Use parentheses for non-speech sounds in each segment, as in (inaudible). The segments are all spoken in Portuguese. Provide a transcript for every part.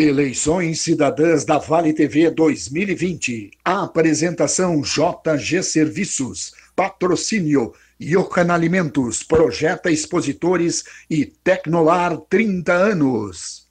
Eleições Cidadãs da Vale TV 2020. A apresentação JG Serviços. Patrocínio Yocan Alimentos. Projeta Expositores e Tecnolar 30 anos.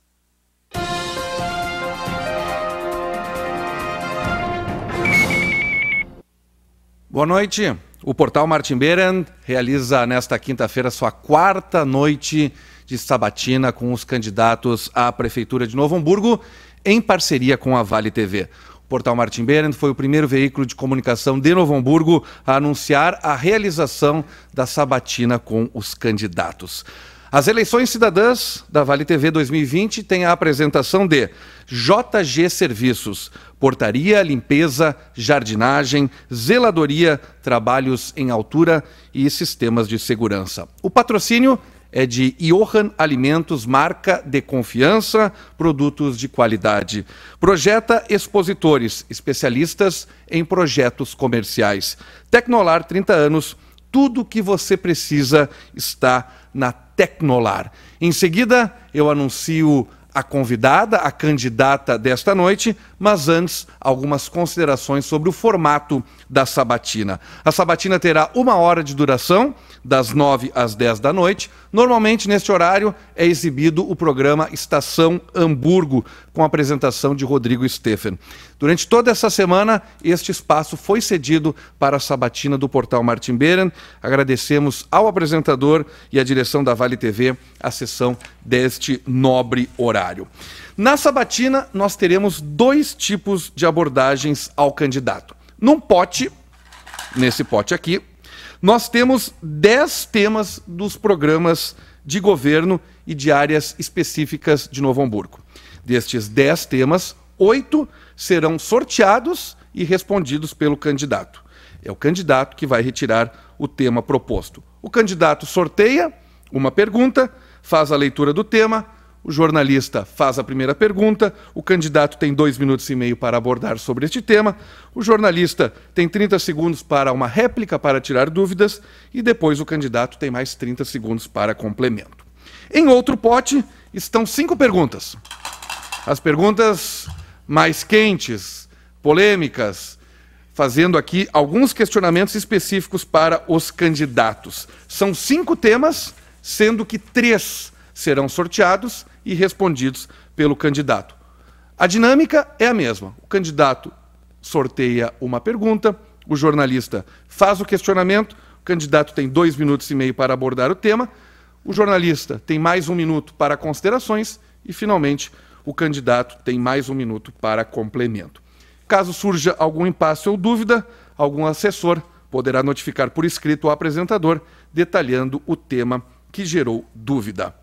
Boa noite. O portal Martin Beirand realiza nesta quinta-feira sua quarta noite de sabatina com os candidatos à Prefeitura de Novo Hamburgo, em parceria com a Vale TV. O portal Martin Berend foi o primeiro veículo de comunicação de Novo Hamburgo a anunciar a realização da sabatina com os candidatos. As eleições cidadãs da Vale TV 2020 têm a apresentação de JG Serviços, portaria, limpeza, jardinagem, zeladoria, trabalhos em altura e sistemas de segurança. O patrocínio é de Johan Alimentos, marca de confiança, produtos de qualidade. Projeta expositores, especialistas em projetos comerciais. Tecnolar 30 anos, tudo o que você precisa está na Tecnolar. Em seguida, eu anuncio a convidada, a candidata desta noite, mas antes, algumas considerações sobre o formato da sabatina. A sabatina terá uma hora de duração, das 9 às 10 da noite. Normalmente, neste horário, é exibido o programa Estação Hamburgo, com a apresentação de Rodrigo Steffen. Durante toda essa semana, este espaço foi cedido para a sabatina do portal Martin Beren. Agradecemos ao apresentador e à direção da Vale TV a sessão deste nobre horário. Na sabatina, nós teremos dois tipos de abordagens ao candidato. Num pote, nesse pote aqui, nós temos dez temas dos programas de governo e de áreas específicas de Novo Hamburgo. Destes dez temas, oito serão sorteados e respondidos pelo candidato. É o candidato que vai retirar o tema proposto. O candidato sorteia uma pergunta, faz a leitura do tema, o jornalista faz a primeira pergunta, o candidato tem dois minutos e meio para abordar sobre este tema, o jornalista tem 30 segundos para uma réplica para tirar dúvidas e depois o candidato tem mais 30 segundos para complemento. Em outro pote estão cinco perguntas. As perguntas mais quentes, polêmicas, fazendo aqui alguns questionamentos específicos para os candidatos. São cinco temas, sendo que três serão sorteados e respondidos pelo candidato. A dinâmica é a mesma. O candidato sorteia uma pergunta, o jornalista faz o questionamento, o candidato tem dois minutos e meio para abordar o tema, o jornalista tem mais um minuto para considerações e, finalmente, o candidato tem mais um minuto para complemento. Caso surja algum impasse ou dúvida, algum assessor poderá notificar por escrito o apresentador, detalhando o tema que gerou dúvida.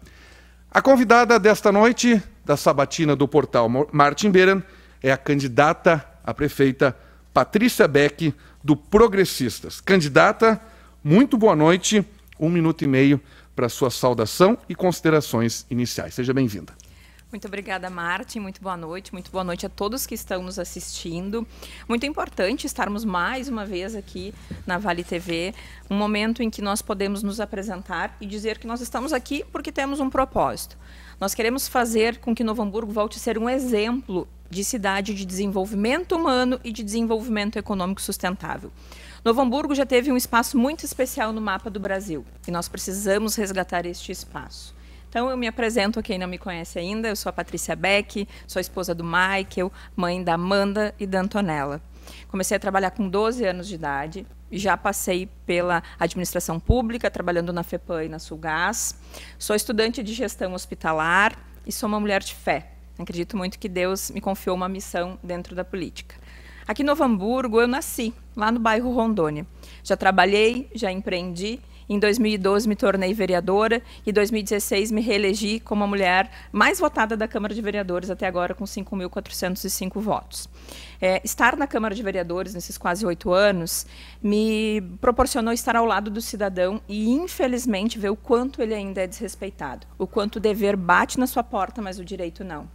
A convidada desta noite da sabatina do portal Martin Beiran é a candidata a prefeita Patrícia Beck, do Progressistas. Candidata, muito boa noite, um minuto e meio para sua saudação e considerações iniciais. Seja bem-vinda. Muito obrigada, Martin. Muito boa noite. Muito boa noite a todos que estão nos assistindo. Muito importante estarmos mais uma vez aqui na Vale TV, um momento em que nós podemos nos apresentar e dizer que nós estamos aqui porque temos um propósito. Nós queremos fazer com que Novo Hamburgo volte a ser um exemplo de cidade de desenvolvimento humano e de desenvolvimento econômico sustentável. Novo Hamburgo já teve um espaço muito especial no mapa do Brasil e nós precisamos resgatar este espaço. Então eu me apresento a quem não me conhece ainda, eu sou a Patrícia Beck, sou esposa do Michael, mãe da Amanda e da Antonella. Comecei a trabalhar com 12 anos de idade, já passei pela administração pública, trabalhando na FEPAM e na Sulgás. Sou estudante de gestão hospitalar e sou uma mulher de fé. Acredito muito que Deus me confiou uma missão dentro da política. Aqui em Novo Hamburgo, eu nasci, lá no bairro Rondônia. Já trabalhei, já empreendi em 2012 me tornei vereadora e 2016 me reelegi como a mulher mais votada da Câmara de Vereadores até agora com 5.405 votos. É, estar na Câmara de Vereadores nesses quase oito anos me proporcionou estar ao lado do cidadão e infelizmente ver o quanto ele ainda é desrespeitado, o quanto o dever bate na sua porta, mas o direito não.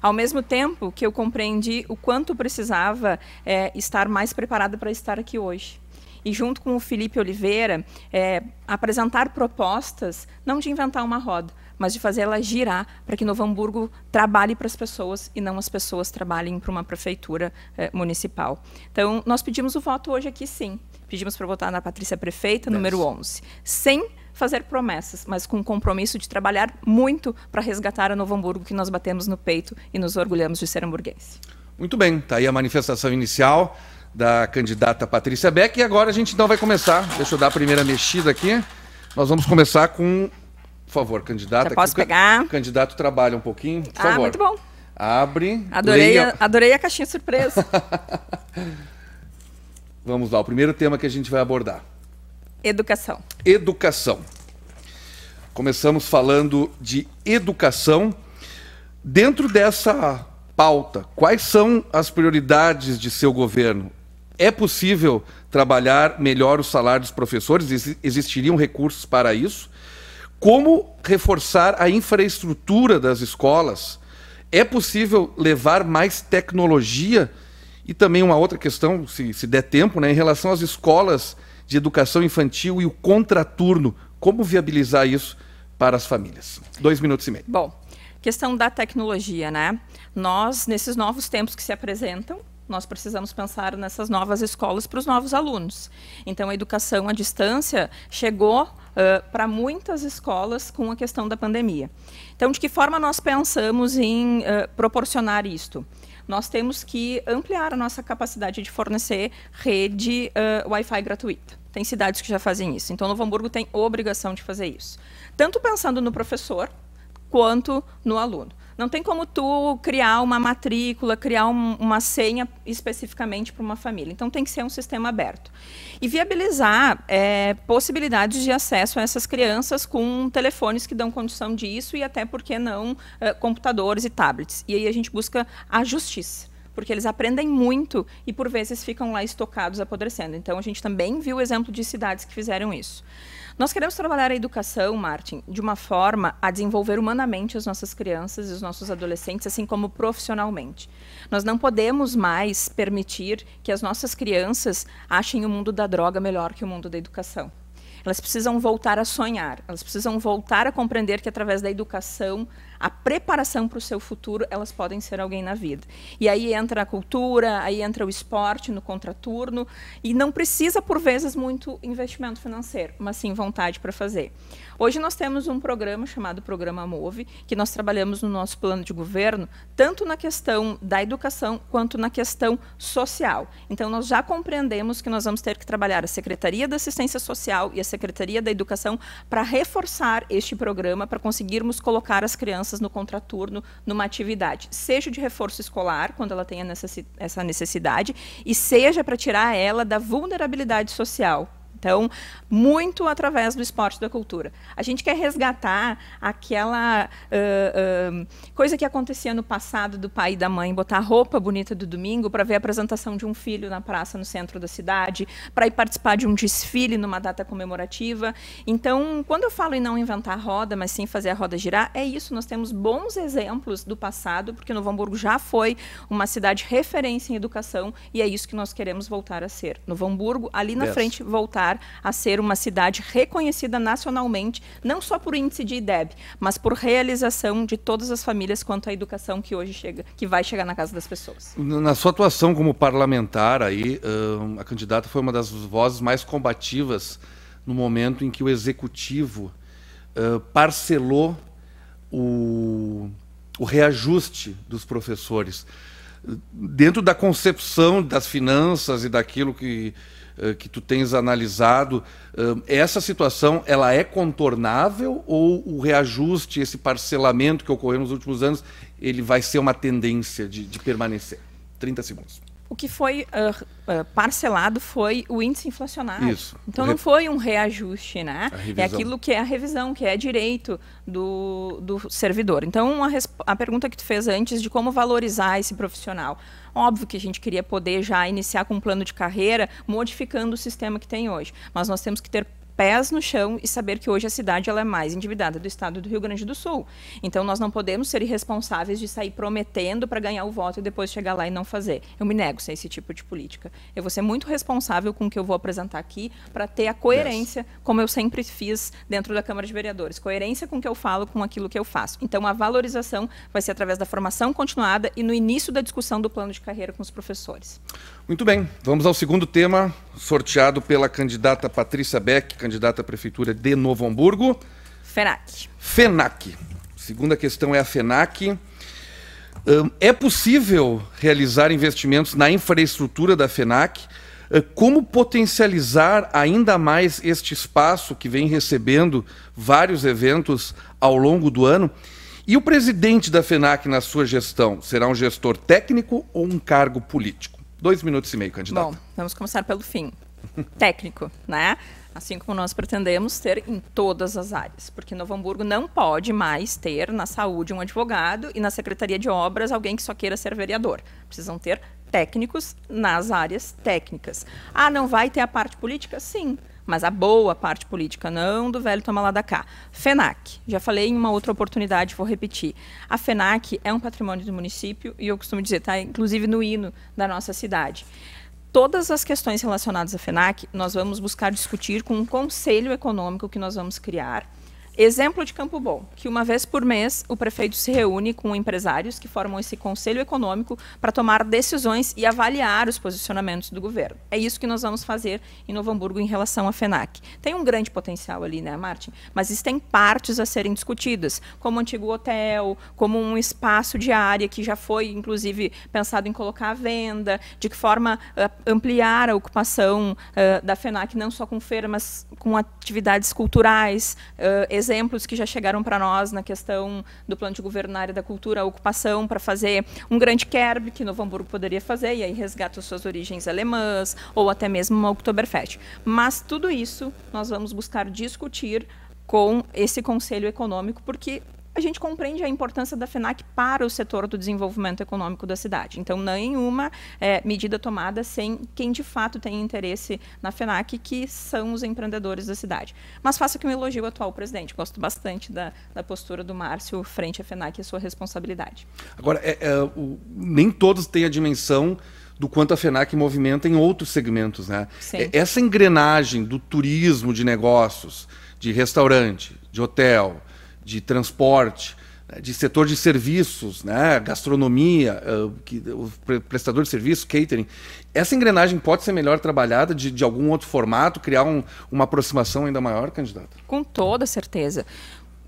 Ao mesmo tempo que eu compreendi o quanto precisava é, estar mais preparada para estar aqui hoje e, junto com o Felipe Oliveira, é, apresentar propostas, não de inventar uma roda, mas de fazer ela girar para que Novo Hamburgo trabalhe para as pessoas e não as pessoas trabalhem para uma prefeitura é, municipal. Então, nós pedimos o voto hoje aqui, sim. Pedimos para votar na Patrícia Prefeita, número 11. Sem fazer promessas, mas com o compromisso de trabalhar muito para resgatar a Novo Hamburgo que nós batemos no peito e nos orgulhamos de ser hamburguense. Muito bem, está aí a manifestação inicial da candidata Patrícia Beck. E agora a gente então vai começar. Deixa eu dar a primeira mexida aqui. Nós vamos começar com. Por favor, candidata. Já posso pegar? O candidato trabalha um pouquinho. Por ah, favor. muito bom. Abre. Adorei, a, adorei a caixinha surpresa. (laughs) vamos lá, o primeiro tema que a gente vai abordar: Educação. Educação. Começamos falando de educação. Dentro dessa pauta, quais são as prioridades de seu governo? é possível trabalhar melhor o salário dos professores? Existiriam recursos para isso? Como reforçar a infraestrutura das escolas? É possível levar mais tecnologia? E também uma outra questão, se, se der tempo, né, em relação às escolas de educação infantil e o contraturno. Como viabilizar isso para as famílias? Dois minutos e meio. Bom, questão da tecnologia, né? Nós, nesses novos tempos que se apresentam, nós precisamos pensar nessas novas escolas para os novos alunos. Então, a educação à distância chegou uh, para muitas escolas com a questão da pandemia. Então, de que forma nós pensamos em uh, proporcionar isto? Nós temos que ampliar a nossa capacidade de fornecer rede uh, Wi-Fi gratuita. Tem cidades que já fazem isso. Então, Novo Hamburgo tem obrigação de fazer isso. Tanto pensando no professor, quanto no aluno. Não tem como tu criar uma matrícula, criar um, uma senha especificamente para uma família. Então tem que ser um sistema aberto. E viabilizar é, possibilidades de acesso a essas crianças com telefones que dão condição disso e até, por que não, é, computadores e tablets. E aí a gente busca a justiça porque eles aprendem muito e por vezes ficam lá estocados apodrecendo. Então a gente também viu o exemplo de cidades que fizeram isso. Nós queremos trabalhar a educação, Martin, de uma forma a desenvolver humanamente as nossas crianças e os nossos adolescentes, assim como profissionalmente. Nós não podemos mais permitir que as nossas crianças achem o mundo da droga melhor que o mundo da educação. Elas precisam voltar a sonhar, elas precisam voltar a compreender que através da educação a preparação para o seu futuro, elas podem ser alguém na vida. E aí entra a cultura, aí entra o esporte no contraturno, e não precisa, por vezes, muito investimento financeiro, mas sim vontade para fazer. Hoje nós temos um programa chamado Programa Move, que nós trabalhamos no nosso plano de governo, tanto na questão da educação quanto na questão social. Então nós já compreendemos que nós vamos ter que trabalhar a Secretaria da Assistência Social e a Secretaria da Educação para reforçar este programa para conseguirmos colocar as crianças no contraturno numa atividade, seja de reforço escolar, quando ela tenha essa necessidade, e seja para tirar ela da vulnerabilidade social então, muito através do esporte e da cultura. A gente quer resgatar aquela uh, uh, coisa que acontecia no passado do pai e da mãe botar a roupa bonita do domingo para ver a apresentação de um filho na praça no centro da cidade, para ir participar de um desfile numa data comemorativa. Então, quando eu falo em não inventar a roda, mas sim fazer a roda girar, é isso. Nós temos bons exemplos do passado, porque Novo Hamburgo já foi uma cidade referência em educação e é isso que nós queremos voltar a ser. Novo Hamburgo, ali na yes. frente, voltar a ser uma cidade reconhecida nacionalmente, não só por índice de IDEB, mas por realização de todas as famílias quanto à educação que hoje chega, que vai chegar na casa das pessoas. Na sua atuação como parlamentar, aí, hum, a candidata foi uma das vozes mais combativas no momento em que o executivo parcelou o, o reajuste dos professores dentro da concepção das finanças e daquilo que eh, que tu tens analisado, eh, essa situação ela é contornável ou o reajuste, esse parcelamento que ocorreu nos últimos anos, ele vai ser uma tendência de, de permanecer? 30 segundos. O que foi uh, uh, parcelado foi o índice inflacionário. Isso. Então não foi um reajuste, né? É aquilo que é a revisão, que é direito do, do servidor. Então a, a pergunta que tu fez antes de como valorizar esse profissional. Óbvio que a gente queria poder já iniciar com um plano de carreira modificando o sistema que tem hoje, mas nós temos que ter pés no chão e saber que hoje a cidade ela é mais endividada do estado do Rio Grande do Sul. Então nós não podemos ser irresponsáveis de sair prometendo para ganhar o voto e depois chegar lá e não fazer. Eu me nego a esse tipo de política. Eu vou ser muito responsável com o que eu vou apresentar aqui para ter a coerência, yes. como eu sempre fiz dentro da Câmara de Vereadores, coerência com o que eu falo, com aquilo que eu faço. Então a valorização vai ser através da formação continuada e no início da discussão do plano de carreira com os professores. Muito bem, vamos ao segundo tema, sorteado pela candidata Patrícia Beck, candidata à Prefeitura de Novo Hamburgo. FENAC. FENAC. Segunda questão é a FENAC. Hum, é possível realizar investimentos na infraestrutura da FENAC? Hum, como potencializar ainda mais este espaço que vem recebendo vários eventos ao longo do ano? E o presidente da FENAC na sua gestão será um gestor técnico ou um cargo político? Dois minutos e meio, candidato. Bom, vamos começar pelo fim. (laughs) Técnico, né? Assim como nós pretendemos ter em todas as áreas, porque Novo Hamburgo não pode mais ter na saúde um advogado e na Secretaria de Obras alguém que só queira ser vereador. Precisam ter técnicos nas áreas técnicas. Ah, não vai ter a parte política? Sim, mas a boa parte política, não do velho toma lá da cá. FENAC, já falei em uma outra oportunidade, vou repetir. A FENAC é um patrimônio do município e eu costumo dizer, está inclusive no hino da nossa cidade. Todas as questões relacionadas à FENAC, nós vamos buscar discutir com um conselho econômico que nós vamos criar Exemplo de Campo Bom, que uma vez por mês o prefeito se reúne com empresários que formam esse conselho econômico para tomar decisões e avaliar os posicionamentos do governo. É isso que nós vamos fazer em Novo Hamburgo em relação à FENAC. Tem um grande potencial ali, né, Martin? Mas existem partes a serem discutidas, como o antigo hotel, como um espaço de área que já foi, inclusive, pensado em colocar à venda, de que forma uh, ampliar a ocupação uh, da FENAC, não só com feiras, mas com atividades culturais, uh, exemplos que já chegaram para nós na questão do plano de governo na área da cultura, a ocupação, para fazer um grande kerb que Novo Hamburgo poderia fazer, e aí resgata suas origens alemãs, ou até mesmo uma Oktoberfest. Mas tudo isso nós vamos buscar discutir com esse conselho econômico, porque a gente compreende a importância da FENAC para o setor do desenvolvimento econômico da cidade. Então, nenhuma é, medida tomada sem quem de fato tem interesse na FENAC, que são os empreendedores da cidade. Mas faço aqui um elogio ao atual presidente. Gosto bastante da, da postura do Márcio frente à FENAC e sua responsabilidade. Agora, é, é, o, nem todos têm a dimensão do quanto a FENAC movimenta em outros segmentos. Né? Sim. É, essa engrenagem do turismo de negócios, de restaurante, de hotel de transporte, né, de setor de serviços, né? gastronomia, eh, que, o prestador de serviço, catering. Essa engrenagem pode ser melhor trabalhada de, de algum outro formato, criar um, uma aproximação ainda maior, candidata? Com toda certeza.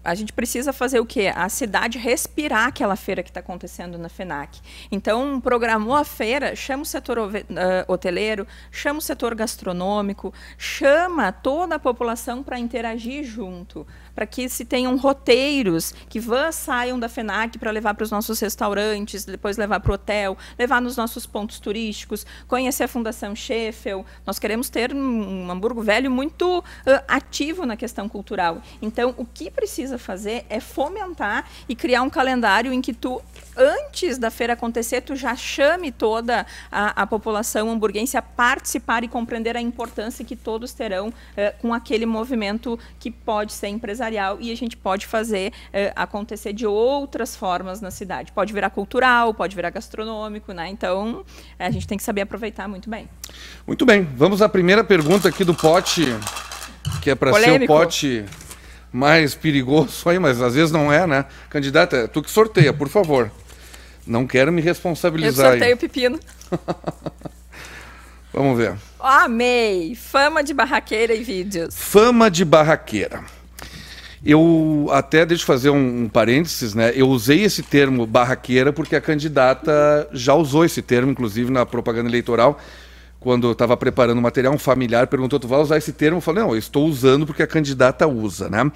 A gente precisa fazer o quê? A cidade respirar aquela feira que está acontecendo na FENAC. Então, programou a feira, chama o setor eh, hoteleiro, chama o setor gastronômico, chama toda a população para interagir junto para que se tenham roteiros, que vans saiam da FENAC para levar para os nossos restaurantes, depois levar para o hotel, levar nos nossos pontos turísticos, conhecer a Fundação Scheffel. Nós queremos ter um Hamburgo Velho muito uh, ativo na questão cultural. Então, o que precisa fazer é fomentar e criar um calendário em que tu antes da feira acontecer, tu já chame toda a, a, população hamburguense a participar e compreender a importância que todos terão com aquele movimento que pode ser empresarial empresarial e a gente pode fazer eh, acontecer de outras formas na cidade. Pode virar cultural, pode virar gastronômico, né? Então a gente tem que saber aproveitar muito bem. Muito bem, vamos à primeira pergunta aqui do pote, que é para ser o pote mais perigoso aí, mas às vezes não é, né? Candidata, tu que sorteia, por favor. Não quero me responsabilizar. Eu sorteio aí. pepino. (laughs) Vamos ver. Amei! Fama de barraqueira e vídeos. Fama de barraqueira. Eu até, deixa eu fazer um, um parênteses, né? Eu usei esse termo barraqueira porque a candidata já usou esse termo, inclusive, na propaganda eleitoral quando eu estava preparando o material, um familiar perguntou: Tu vai usar esse termo? Eu falei: Não, eu estou usando porque a candidata usa. Né?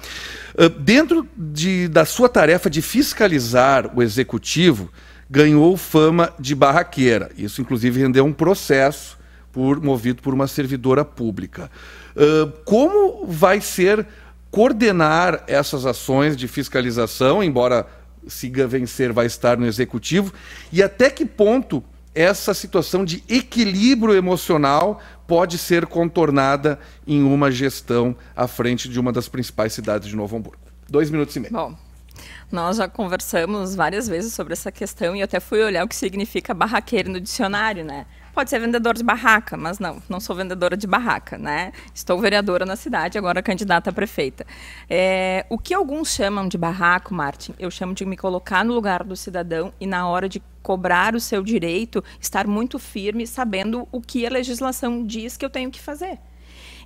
Ah, dentro de, da sua tarefa de fiscalizar o executivo, ganhou fama de barraqueira. Isso, inclusive, rendeu um processo por, movido por uma servidora pública. Ah, como vai ser coordenar essas ações de fiscalização, embora Siga Vencer vai estar no executivo, e até que ponto essa situação de equilíbrio emocional pode ser contornada em uma gestão à frente de uma das principais cidades de Novo Hamburgo. Dois minutos e meio. Bom. Nós já conversamos várias vezes sobre essa questão e eu até fui olhar o que significa barraqueiro no dicionário, né? pode ser vendedor de barraca, mas não, não sou vendedora de barraca, né? Estou vereadora na cidade, agora candidata a prefeita. É, o que alguns chamam de barraco, Martin, eu chamo de me colocar no lugar do cidadão e na hora de cobrar o seu direito, estar muito firme, sabendo o que a legislação diz que eu tenho que fazer.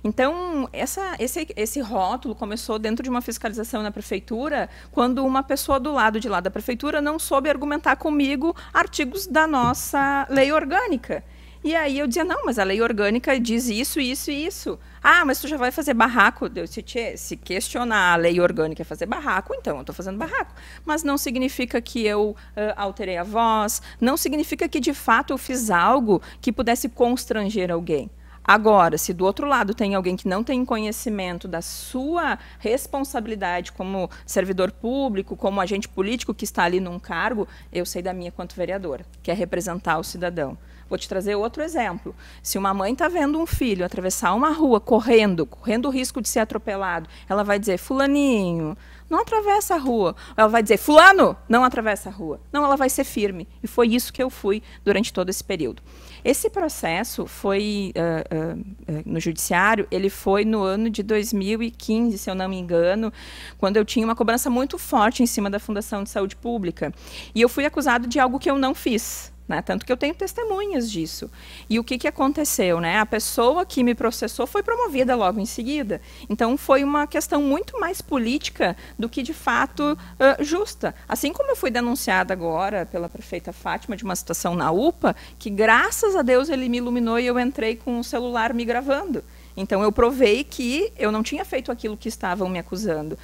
Então, essa, esse, esse rótulo começou dentro de uma fiscalização na prefeitura, quando uma pessoa do lado de lá da prefeitura não soube argumentar comigo artigos da nossa lei orgânica. E aí eu dizia, não, mas a lei orgânica diz isso, isso e isso. Ah, mas tu já vai fazer barraco. se, se questionar a lei orgânica é fazer barraco, então eu estou fazendo barraco. Mas não significa que eu uh, alterei a voz, não significa que de fato eu fiz algo que pudesse constranger alguém. Agora, se do outro lado tem alguém que não tem conhecimento da sua responsabilidade como servidor público, como agente político que está ali num cargo, eu sei da minha quanto vereadora, que é representar o cidadão. Vou te trazer outro exemplo. Se uma mãe está vendo um filho atravessar uma rua correndo, correndo o risco de ser atropelado, ela vai dizer: Fulaninho, não atravessa a rua. Ela vai dizer: Fulano, não atravessa a rua. Não, ela vai ser firme. E foi isso que eu fui durante todo esse período. Esse processo foi uh, uh, no judiciário, ele foi no ano de 2015, se eu não me engano, quando eu tinha uma cobrança muito forte em cima da Fundação de Saúde Pública. E eu fui acusado de algo que eu não fiz. Né? Tanto que eu tenho testemunhas disso. E o que, que aconteceu? Né? A pessoa que me processou foi promovida logo em seguida. Então, foi uma questão muito mais política do que, de fato, uh, justa. Assim como eu fui denunciada agora pela prefeita Fátima de uma situação na UPA, que, graças a Deus, ele me iluminou e eu entrei com o celular me gravando. Então, eu provei que eu não tinha feito aquilo que estavam me acusando.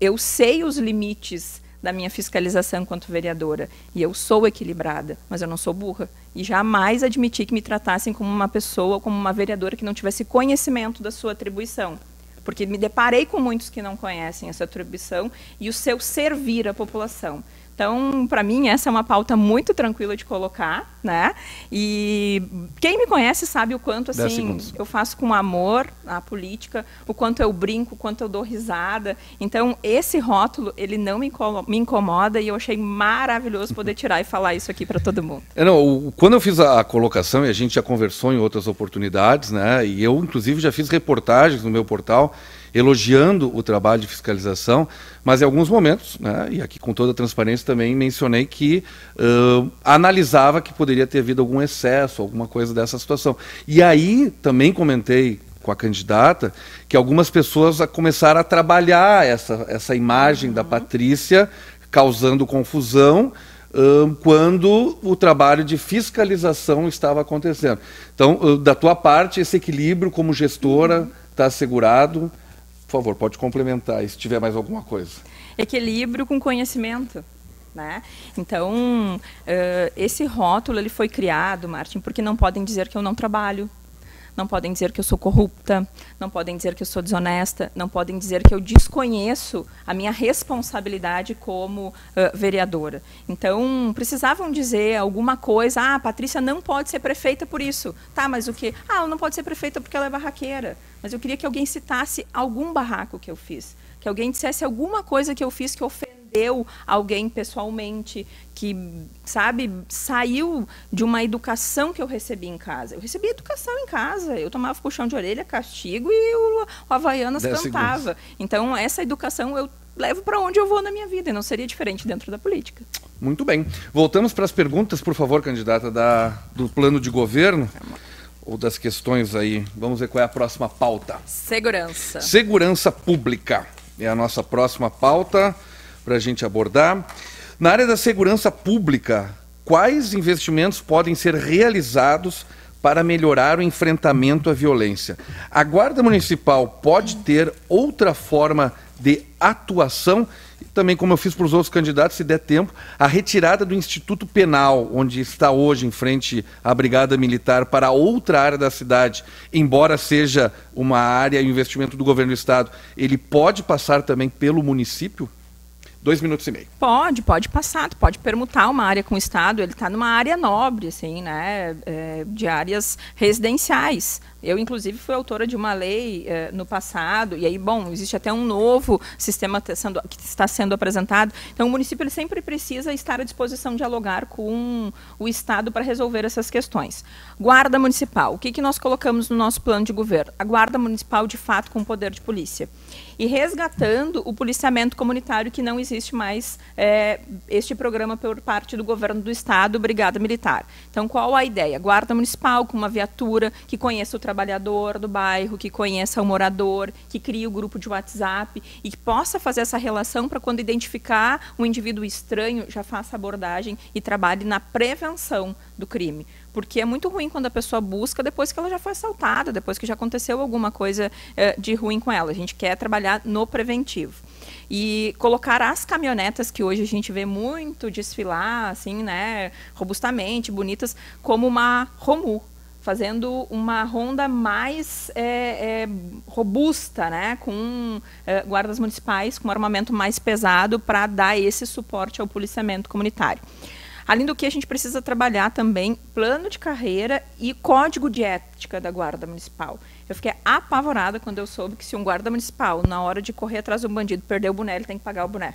Eu sei os limites da minha fiscalização enquanto vereadora. E eu sou equilibrada, mas eu não sou burra. E jamais admiti que me tratassem como uma pessoa, como uma vereadora que não tivesse conhecimento da sua atribuição. Porque me deparei com muitos que não conhecem essa atribuição e o seu servir à população. Então, para mim, essa é uma pauta muito tranquila de colocar, né? E quem me conhece sabe o quanto, assim, eu faço com amor a política, o quanto eu brinco, o quanto eu dou risada. Então, esse rótulo, ele não me, incomoda e eu achei maravilhoso poder tirar e falar isso aqui para todo mundo. É, não, quando eu fiz a colocação, e a gente já conversou em outras oportunidades, né? E eu, inclusive, já fiz reportagens no meu portal elogiando o trabalho de fiscalização, mas em alguns momentos, né, e aqui com toda a transparência também mencionei que uh, analisava que poderia ter havido algum excesso, alguma coisa dessa situação. E aí também comentei com a candidata que algumas pessoas começaram a trabalhar essa, essa imagem uhum. da Patrícia, causando confusão quando o trabalho de fiscalização estava acontecendo. Então, da tua parte, esse equilíbrio como gestora está uhum. assegurado? Por favor, pode complementar se tiver mais alguma coisa. Equilíbrio com conhecimento. Né? Então, uh, esse rótulo ele foi criado, Martin, porque não podem dizer que eu não trabalho, não podem dizer que eu sou corrupta, não podem dizer que eu sou desonesta, não podem dizer que eu desconheço a minha responsabilidade como uh, vereadora. Então, precisavam dizer alguma coisa, ah, a Patrícia não pode ser prefeita por isso. Tá, mas o quê? Ah, ela não pode ser prefeita porque ela é barraqueira. Mas eu queria que alguém citasse algum barraco que eu fiz, que alguém dissesse alguma coisa que eu fiz que ofendeu eu alguém pessoalmente, que, sabe, saiu de uma educação que eu recebi em casa. Eu recebi educação em casa. Eu tomava puxão de orelha, castigo e o, o Havaianas cantava. Segundos. Então, essa educação eu levo para onde eu vou na minha vida. E não seria diferente dentro da política. Muito bem. Voltamos para as perguntas, por favor, candidata, da, do plano de governo. Ou das questões aí. Vamos ver qual é a próxima pauta. Segurança. Segurança pública. É a nossa próxima pauta para a gente abordar. Na área da segurança pública, quais investimentos podem ser realizados para melhorar o enfrentamento à violência? A Guarda Municipal pode ter outra forma de atuação? também, como eu fiz para os outros candidatos, se der tempo, a retirada do Instituto Penal, onde está hoje em frente à Brigada Militar, para outra área da cidade, embora seja uma área e investimento do governo do Estado, ele pode passar também pelo município? dois minutos e meio. Pode, pode passar, tu pode permutar uma área com o Estado, ele está numa área nobre, assim, né, é, de áreas residenciais. Eu, inclusive, fui autora de uma lei eh, no passado, e aí, bom, existe até um novo sistema sendo, que está sendo apresentado. Então, o município ele sempre precisa estar à disposição de dialogar com o Estado para resolver essas questões. Guarda Municipal. O que, que nós colocamos no nosso plano de governo? A Guarda Municipal, de fato, com poder de polícia e resgatando o policiamento comunitário que não existe mais eh, este programa por parte do governo do estado, Brigada Militar. Então, qual a ideia? Guarda Municipal com uma viatura que conheça o trabalho trabalhador do bairro, que conheça o morador, que crie o grupo de WhatsApp e que possa fazer essa relação para quando identificar um indivíduo estranho, já faça abordagem e trabalhe na prevenção do crime. Porque é muito ruim quando a pessoa busca depois que ela já foi assaltada, depois que já aconteceu alguma coisa eh, de ruim com ela. A gente quer trabalhar no preventivo e colocar as caminhonetas que hoje a gente vê muito desfilar, assim, né, robustamente, bonitas, como uma Romu, fazendo uma ronda mais é, é, robusta, né, com é, guardas municipais, com armamento mais pesado para dar esse suporte ao policiamento comunitário. Além do que, a gente precisa trabalhar também plano de carreira e código de ética da guarda municipal. Eu fiquei apavorada quando eu soube que se um guarda municipal, na hora de correr atrás de um bandido, perder o boné, ele tem que pagar o boné.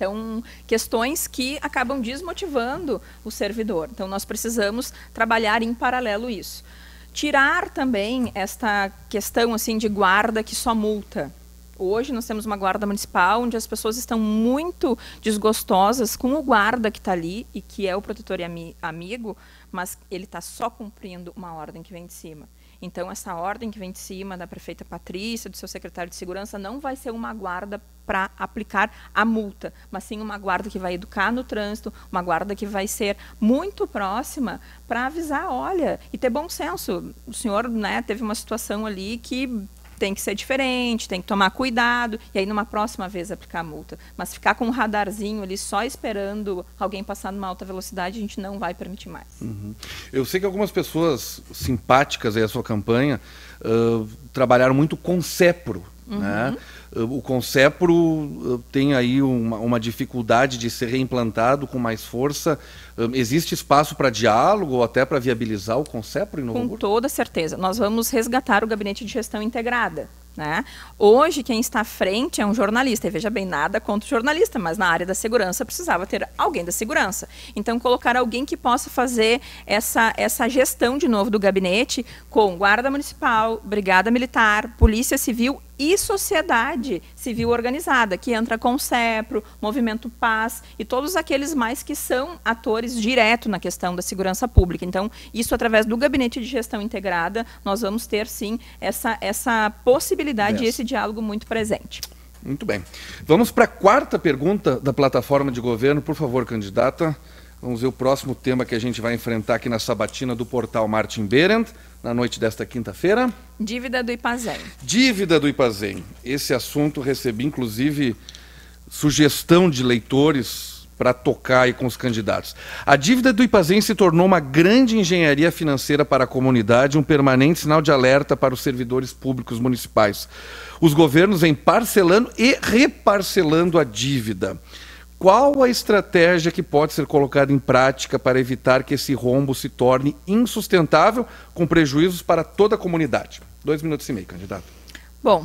Então, questões que acabam desmotivando o servidor. Então, nós precisamos trabalhar em paralelo isso. Tirar também esta questão assim de guarda que só multa. Hoje nós temos uma guarda municipal onde as pessoas estão muito desgostosas com o guarda que está ali e que é o protetor e ami amigo, mas ele está só cumprindo uma ordem que vem de cima. Então, essa ordem que vem de cima da prefeita Patrícia, do seu secretário de segurança, não vai ser uma guarda para aplicar a multa, mas sim uma guarda que vai educar no trânsito, uma guarda que vai ser muito próxima para avisar, olha, e ter bom senso. O senhor né, teve uma situação ali que tem que ser diferente, tem que tomar cuidado, e aí numa próxima vez aplicar a multa. Mas ficar com um radarzinho ali só esperando alguém passar numa alta velocidade, a gente não vai permitir mais. Uhum. Eu sei que algumas pessoas simpáticas aí à sua campanha uh, trabalharam muito com CEPRO, né? uhum. né? o Concepro eh, tem aí uma, uma, dificuldade de ser reimplantado com mais força. Hum, existe espaço para diálogo ou até para viabilizar o Concepro em Novo Com toda certeza. Nós vamos resgatar o gabinete de gestão integrada. Né? Hoje, quem está à frente é um jornalista, e veja bem, nada contra o jornalista, mas na área da segurança precisava ter alguém da segurança. Então, colocar alguém que possa fazer essa, essa gestão de novo do gabinete com guarda municipal, brigada militar, polícia civil e sociedade civil organizada, que entra com o CEPRO, Movimento Paz e todos aqueles mais que são atores direto na questão da segurança pública. Então, isso através do gabinete de gestão integrada, nós vamos ter sim essa, essa possibilidade e esse diálogo muito presente. Muito bem. Vamos para a quarta pergunta da plataforma de governo, por favor, candidata. Vamos ver o próximo tema que a gente vai enfrentar aqui na sabatina do portal Martin Berendt na noite desta quinta-feira. Dívida do Ipazem. Dívida do Ipazem. Esse assunto recebi, inclusive, sugestão de leitores para tocar aí com os candidatos. A dívida do Ipazem se tornou uma grande engenharia financeira para a comunidade, um permanente sinal de alerta para os servidores públicos municipais. Os governos vêm parcelando e reparcelando a dívida. Qual a estratégia que pode ser colocada em prática para evitar que esse rombo se torne insustentável, com prejuízos para toda a comunidade? Dois minutos e meio, candidato. Bom,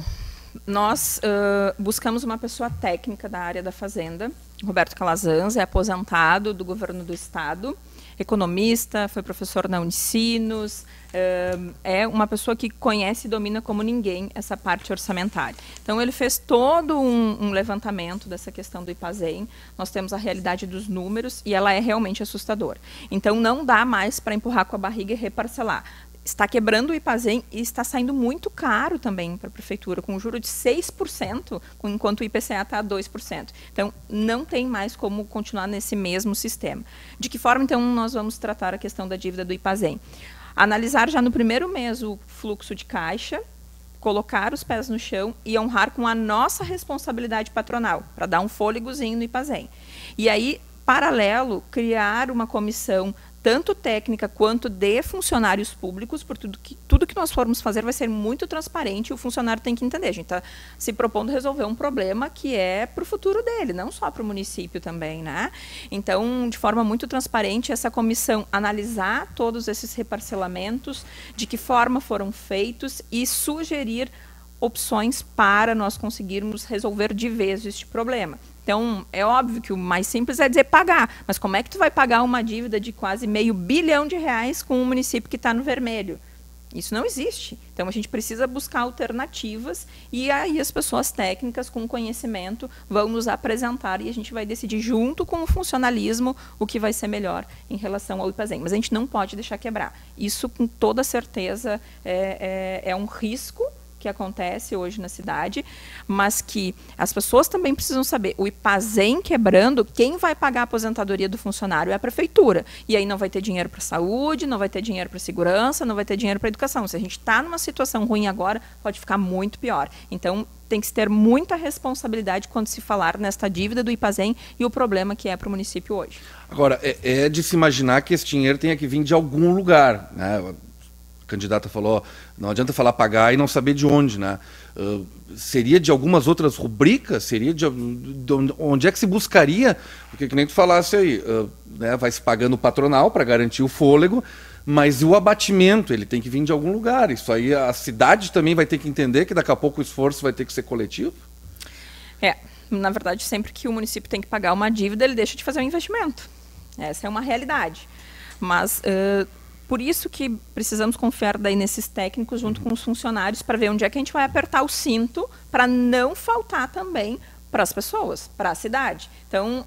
nós uh, buscamos uma pessoa técnica da área da fazenda Roberto Calazans, é aposentado do governo do Estado, economista, foi professor na Unicinos, eh, é uma pessoa que conhece e domina como ninguém essa parte orçamentária. Então, ele fez todo um, um levantamento dessa questão do IPAZEM, nós temos a realidade dos números e ela é realmente assustadora. Então, não dá mais para empurrar com a barriga e reparcelar está quebrando o IPASEM e está saindo muito caro também para a prefeitura, com um juro de 6%, enquanto o IPCA está a 2%. Tá então, não tem mais como continuar nesse mesmo sistema. De que forma, então, nós vamos tratar a questão da dívida do IPASEM? Analisar já no primeiro mês o fluxo de caixa, colocar os pés no chão e honrar com a nossa responsabilidade patronal, para dar um fôlegozinho no IPASEM. E aí, paralelo, criar uma comissão tanto técnica quanto de funcionários públicos, por tudo que, tudo que nós formos fazer vai ser muito transparente e o funcionário tem que entender. A gente está se propondo resolver um problema que é para o futuro dele, não só para o município também. Né? Então, de forma muito transparente, essa comissão analisar todos esses reparcelamentos, de que forma foram feitos e sugerir opções para nós conseguirmos resolver de vez este problema. Então, é óbvio que o mais simples é dizer pagar, mas como é que tu vai pagar uma dívida de quase meio bilhão de reais com um município que está no vermelho? Isso não existe. Então a gente precisa buscar alternativas e aí as pessoas técnicas com conhecimento vão nos apresentar e a gente vai decidir junto com o funcionalismo o que vai ser melhor em relação ao IPAZEM. Mas a gente não pode deixar quebrar. Isso com toda certeza é, é, é um risco que acontece hoje na cidade, mas que as pessoas também precisam saber. O IPAZEM quebrando, quem vai pagar a aposentadoria do funcionário é a prefeitura. E aí não vai ter dinheiro para saúde, não vai ter dinheiro para segurança, não vai ter dinheiro para educação. Se a gente está numa situação ruim agora, pode ficar muito pior. Então, tem que se ter muita responsabilidade quando se falar nesta dívida do IPAZEM e o problema que é para o município hoje. Agora, é, é, de se imaginar que esse dinheiro tenha que vir de algum lugar. Né? candidata falou, não adianta falar pagar e não saber de onde, né? Uh, seria de algumas outras rubricas? Seria de, de, onde é que se buscaria? Porque que nem tu falasse aí, uh, né, vai se pagando o patronal para garantir o fôlego, mas o abatimento, ele tem que vir de algum lugar. Isso aí a cidade também vai ter que entender que daqui a pouco o esforço vai ter que ser coletivo? É, na verdade, sempre que o município tem que pagar uma dívida, ele deixa de fazer um investimento. Essa é uma realidade. Mas... Uh por isso que precisamos confiar daí nesses técnicos junto uhum. com os funcionários para ver onde é que a gente vai apertar o cinto para não faltar também para as pessoas, para a cidade. Então,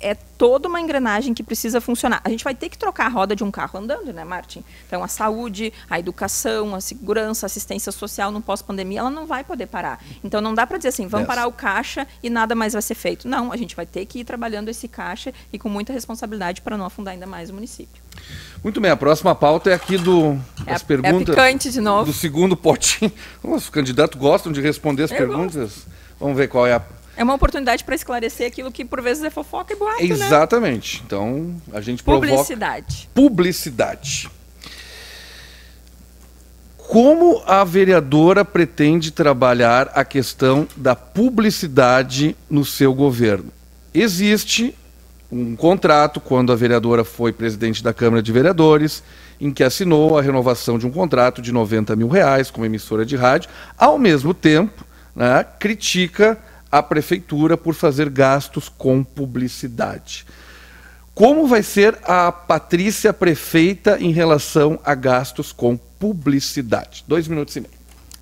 é toda uma engrenagem que precisa funcionar. A gente vai ter que trocar a roda de um carro andando, né, Martin? Então, a saúde, a educação, a segurança, a assistência social no pós-pandemia, ela não vai poder parar. Então, não dá para dizer assim, vamos yes. parar o caixa e nada mais vai ser feito. Não, a gente vai ter que ir trabalhando esse caixa e com muita responsabilidade para não afundar ainda mais o município. Muito bem, a próxima pauta é aqui do é, as é perguntas é de novo. do segundo potinho. (laughs) Os candidatos gostam de responder as Eu perguntas. Gosto. Vamos ver qual é a é uma oportunidade para esclarecer aquilo que por vezes é fofoca e boato, né? Exatamente. Né? Então, a gente Publicidade. Provoca... Publicidade. Como a vereadora pretende trabalhar a questão da publicidade no seu governo? Existe um contrato quando a vereadora foi presidente da Câmara de Vereadores, em que assinou a renovação de um contrato de 90 mil reais como emissora de rádio, ao mesmo tempo né, critica a prefeitura por fazer gastos com publicidade. Como vai ser a Patrícia prefeita em relação a gastos com publicidade? Dois minutos e meio.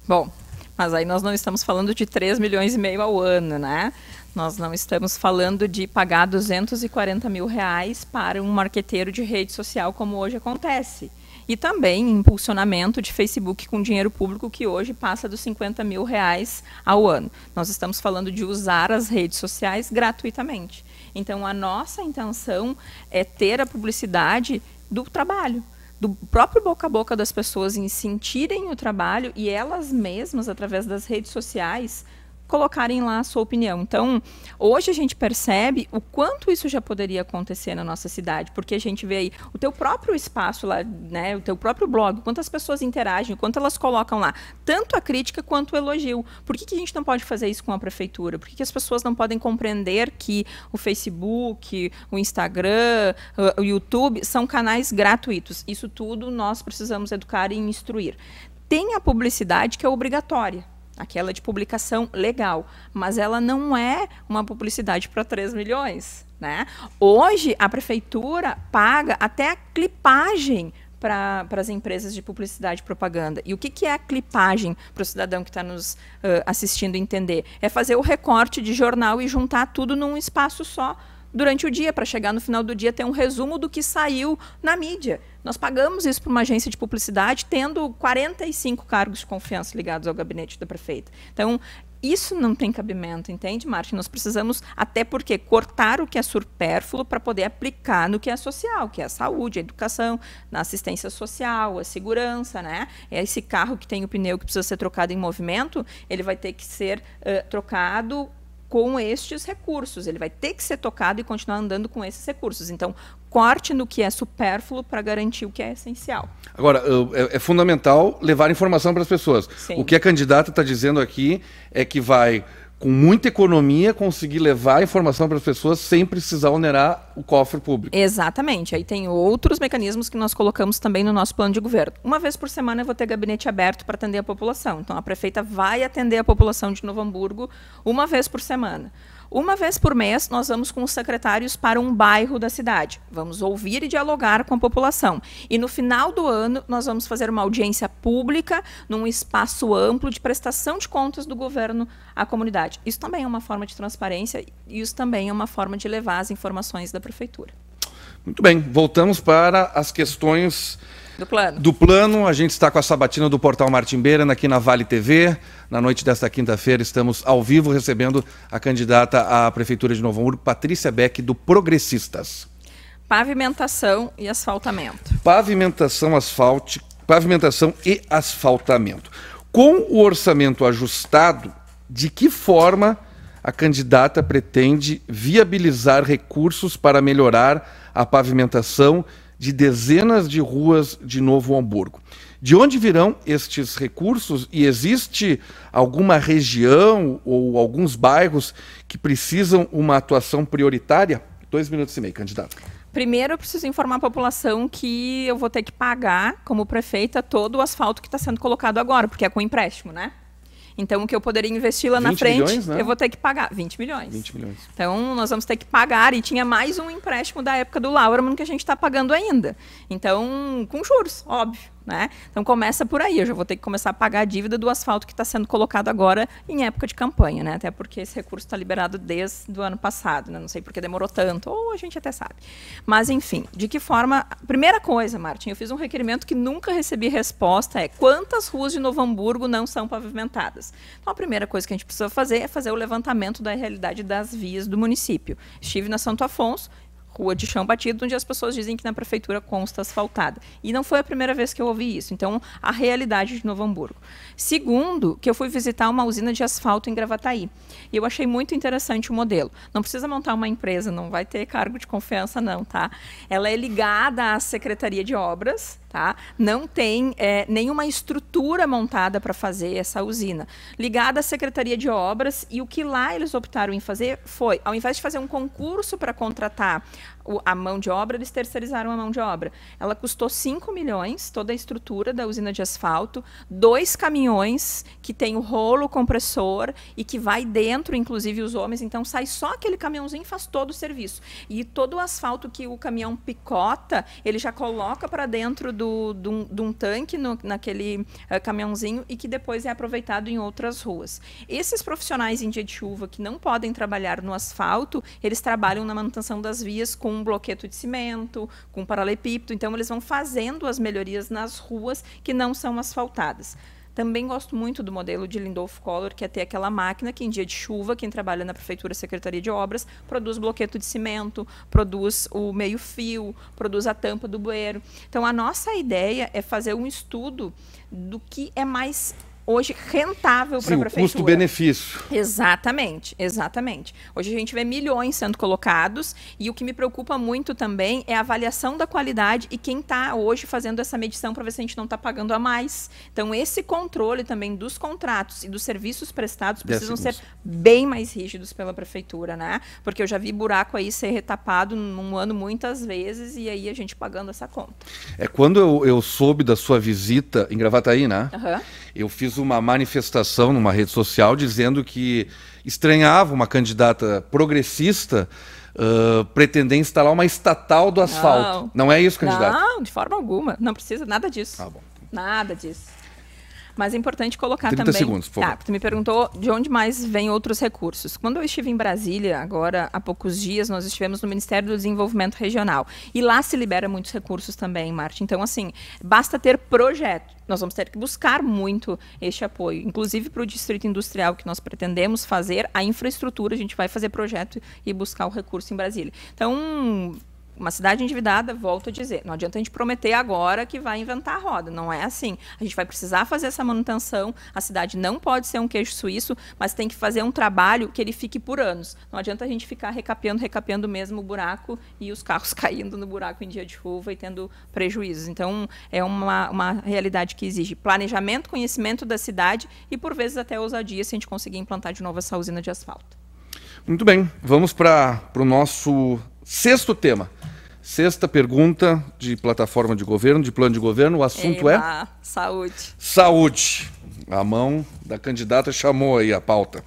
Bom, mas aí nós não estamos falando de 3 milhões e meio ao ano, né? Nós não estamos falando de pagar 240 mil reais para um marqueteiro de rede social, como hoje acontece e também impulsionamento de Facebook com dinheiro público que hoje passa dos 50 mil reais ao ano. Nós estamos falando de usar as redes sociais gratuitamente. Então, a nossa intenção é ter a publicidade do trabalho do próprio boca a boca das pessoas em sentirem o trabalho e elas mesmas, através das redes sociais, colocarem lá a sua opinião. Então, hoje a gente percebe o quanto isso já poderia acontecer na nossa cidade, porque a gente vê aí o teu próprio espaço lá, né, o teu próprio blog, quantas pessoas interagem, quanto elas colocam lá, tanto a crítica quanto o elogio. Por que, que a gente não pode fazer isso com a prefeitura? Por que, que as pessoas não podem compreender que o Facebook, o Instagram, o YouTube são canais gratuitos? Isso tudo nós precisamos educar e instruir. Tem a publicidade que é obrigatória aquela de publicação legal, mas ela não é uma publicidade para 3 milhões. Né? Hoje, a prefeitura paga até a clipagem para as empresas de publicidade e propaganda. E o que, que é a clipagem para o cidadão que está nos uh, assistindo entender? É fazer o recorte de jornal e juntar tudo num espaço só durante o dia, para chegar no final do dia ter um resumo do que saiu na mídia. Nós pagamos isso para uma agência de publicidade, tendo 45 cargos de confiança ligados ao gabinete da prefeita. Então, isso não tem cabimento, entende, Martin? Nós precisamos, até porque, cortar o que é supérfluo para poder aplicar no que é social, que é a saúde, a educação, na assistência social, a segurança, né? É esse carro que tem o pneu que precisa ser trocado em movimento, ele vai ter que ser uh, trocado com estes recursos. Ele vai ter que ser tocado e continuar andando com esses recursos. Então, corte no que é supérfluo para garantir o que é essencial. Agora, é, é fundamental levar informação para as pessoas. Sim. O que a candidata está dizendo aqui é que vai com muita economia, conseguir levar a informação para as pessoas sem precisar onerar o cofre público. Exatamente. Aí tem outros mecanismos que nós colocamos também no nosso plano de governo. Uma vez por semana eu vou ter gabinete aberto para atender a população. Então a prefeita vai atender a população de Novo Hamburgo uma vez por semana. Uma vez por mês, nós vamos com os secretários para um bairro da cidade. Vamos ouvir e dialogar com a população. E no final do ano, nós vamos fazer uma audiência pública num espaço amplo de prestação de contas do governo à comunidade. Isso também é uma forma de transparência e isso também é uma forma de levar as informações da prefeitura. Muito bem, voltamos para as questões do plano. Do plano, a gente está com a sabatina do Portal Martim Beira, aqui na Vale TV. Na noite desta quinta-feira, estamos ao vivo recebendo a candidata à Prefeitura de Novo Hamburgo, Patrícia Beck, do Progressistas. Pavimentação e asfaltamento. Pavimentação, asfalte, pavimentação e asfaltamento. Com o orçamento ajustado, de que forma a candidata pretende viabilizar recursos para melhorar a pavimentação e de dezenas de ruas de Novo Hamburgo. De onde virão estes recursos e existe alguma região ou alguns bairros que precisam uma atuação prioritária? Dois minutos e meio, candidato. Primeiro, eu preciso informar a população que eu vou ter que pagar, como prefeita, todo o asfalto que está sendo colocado agora, porque é com empréstimo, né? Então, o que eu poderia investir lá na frente, milhões, né? eu vou ter que pagar 20 milhões. 20 milhões. Então, nós vamos ter que pagar. E tinha mais um empréstimo da época do Laura, que a gente está pagando ainda. Então, com juros, óbvio. Né? Então começa por aí, eu já vou ter que começar a pagar a dívida do asfalto que está sendo colocado agora em época de campanha, né? até porque esse recurso está liberado desde o ano passado, né? não sei por que demorou tanto, ou a gente até sabe. Mas enfim, de que forma... Primeira coisa, Martin, eu fiz um requerimento que nunca recebi resposta, é quantas ruas de Novo Hamburgo não são pavimentadas? Então a primeira coisa que a gente precisa fazer é fazer o levantamento da realidade das vias do município. Estive na Santo Afonso rua de chão batido, onde as pessoas dizem que na prefeitura consta asfaltada. E não foi a primeira vez que eu ouvi isso. Então, a realidade de Novo Hamburgo. Segundo, que eu fui visitar uma usina de asfalto em Gravataí. E eu achei muito interessante o modelo. Não precisa montar uma empresa, não vai ter cargo de confiança, não, tá? Ela é ligada à Secretaria de Obras Tá? Não tem é, nenhuma estrutura montada para fazer essa usina. Ligada à Secretaria de Obras, e o que lá eles optaram em fazer foi, ao invés de fazer um concurso para contratar a mão de obra, eles terceirizaram a mão de obra. Ela custou 5 milhões, toda a estrutura da usina de asfalto, dois caminhões que tem o rolo compressor e que vai dentro, inclusive os homens. Então sai só aquele caminhãozinho e faz todo o serviço. E todo o asfalto que o caminhão picota, ele já coloca para dentro de do, do, do, um tanque, no, naquele uh, caminhãozinho, e que depois é aproveitado em outras ruas. Esses profissionais em dia de chuva que não podem trabalhar no asfalto, eles trabalham na manutenção das vias com um bloqueto de cimento, com um Então, eles vão fazendo as melhorias nas ruas que não são asfaltadas. Também gosto muito do modelo de Lindolfo Collor, que é ter aquela máquina que, em dia de chuva, quem trabalha na Prefeitura Secretaria de Obras, produz bloqueto de cimento, produz o meio-fio, produz a tampa do bueiro. Então, a nossa ideia é fazer um estudo do que é mais hoje rentável para a prefeitura. custo-benefício. Exatamente, exatamente. Hoje a gente vê milhões sendo colocados e o que me preocupa muito também é a avaliação da qualidade e quem está hoje fazendo essa medição para ver se a gente não está pagando a mais. Então esse controle também dos contratos e dos serviços prestados precisam ser bem mais rígidos pela prefeitura, né? Porque eu já vi buraco aí ser retapado num ano muitas vezes e aí a gente pagando essa conta. É quando eu, eu soube da sua visita em Gravataí, né? Uhum eu fiz uma manifestação numa rede social dizendo que estranhava uma candidata progressista uh, pretender instalar uma estatal do asfalto. Não, não é isso, candidato? Não, de forma alguma. Não precisa nada disso. Ah, bom. Então. Nada disso. Mas é importante colocar 30 também. segundos, por tá, favor. tu me perguntou de onde mais vem outros recursos. Quando eu estive em Brasília, agora há poucos dias, nós estivemos no Ministério do Desenvolvimento Regional. E lá se libera muitos recursos também, Marte. Então, assim, basta ter projeto nós vamos ter que buscar muito este apoio, inclusive para o distrito industrial que nós pretendemos fazer, a infraestrutura, a gente vai fazer projeto e buscar o recurso em Brasília. Então, uma cidade endividada, volto a dizer, não adianta a gente prometer agora que vai inventar a roda, não é assim. A gente vai precisar fazer essa manutenção, a cidade não pode ser um queijo suíço, mas tem que fazer um trabalho que ele fique por anos. Não adianta a gente ficar recapeando, recapeando mesmo o buraco e os carros (laughs) caindo no buraco em dia de chuva e tendo prejuízos. Então, é uma, uma realidade que exige planejamento, conhecimento da cidade e, por vezes, até ousadia se a gente conseguir implantar de novo essa usina de asfalto. Muito bem, vamos para o nosso sexto tema. Sexta pergunta de plataforma de governo, de plano de governo. O assunto é. Saúde. Saúde. A mão da candidata chamou aí a pauta.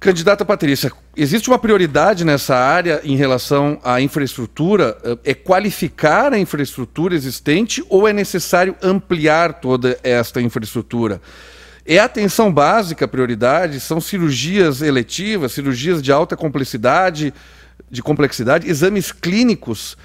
Candidata Patrícia, existe uma prioridade nessa área em relação à infraestrutura? É qualificar a infraestrutura existente ou é necessário ampliar toda esta infraestrutura? É atenção básica a prioridade? São cirurgias eletivas, cirurgias de alta complexidade? de complexidade, exames clínicos.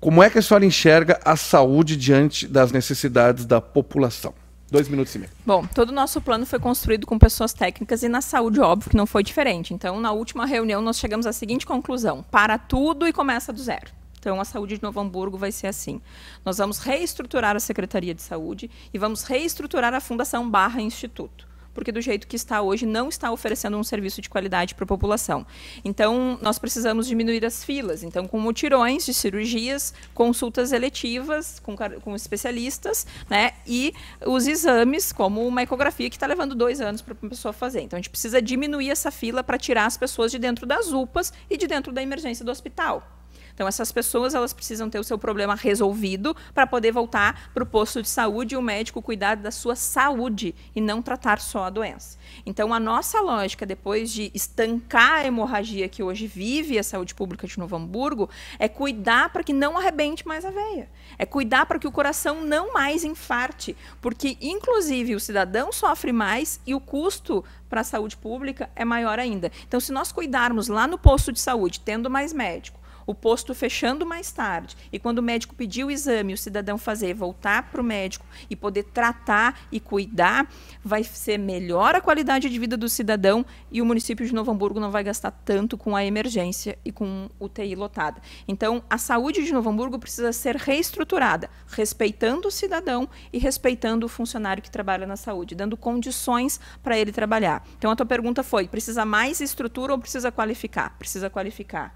Como é que a senhora enxerga a saúde diante das necessidades da população? Dois minutos e meio. Bom, todo o nosso plano foi construído com pessoas técnicas e na saúde, óbvio, que não foi diferente. Então, na última reunião, nós chegamos à seguinte conclusão: para tudo e começa do zero. Então, a saúde de Novo Hamburgo vai ser assim. Nós vamos reestruturar a Secretaria de Saúde e vamos reestruturar a Fundação Barra Instituto porque do jeito que está hoje não está oferecendo um serviço de qualidade para a população. Então, nós precisamos diminuir as filas, então com mutirões de cirurgias, consultas eletivas com, com especialistas, né, e os exames, como uma ecografia que está levando dois anos para uma pessoa fazer. Então, a gente precisa diminuir essa fila para tirar as pessoas de dentro das UPAs e de dentro da emergência do hospital. Então, essas pessoas elas precisam ter o seu problema resolvido para poder voltar para o posto de saúde e o médico cuidar da sua saúde e não tratar só a doença. Então, a nossa lógica, depois de estancar a hemorragia que hoje vive a saúde pública de Novo Hamburgo, é cuidar para que não arrebente mais a veia. É cuidar para que o coração não mais infarte, porque, inclusive, o cidadão sofre mais e o custo para a saúde pública é maior ainda. Então, se nós cuidarmos lá no posto de saúde, tendo mais médico, o posto fechando mais tarde, e quando o médico pedir o exame, o cidadão fazer, voltar para o médico e poder tratar e cuidar, vai ser melhor a qualidade de vida do cidadão e o município de Novo Hamburgo não vai gastar tanto com a emergência e com UTI lotada. Então, a saúde de Novo Hamburgo precisa ser reestruturada, respeitando o cidadão e respeitando o funcionário que trabalha na saúde, dando condições para ele trabalhar. Então, a tua pergunta foi: precisa mais estrutura ou precisa qualificar? Precisa qualificar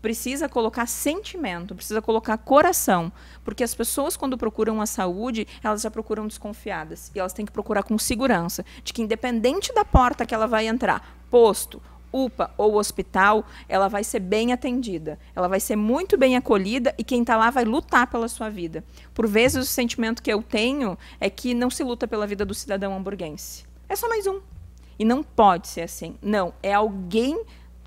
precisa colocar sentimento, precisa colocar coração, porque as pessoas quando procuram a saúde, elas já procuram desconfiadas e elas têm que procurar com segurança, de que independente da porta que ela vai entrar, posto, UPA ou hospital, ela vai ser bem atendida, ela vai ser muito bem acolhida e quem está lá vai lutar pela sua vida. Por vezes, o sentimento que eu tenho é que não se luta pela vida do cidadão hamburguense. É só mais um. E não pode ser assim. Não, é alguém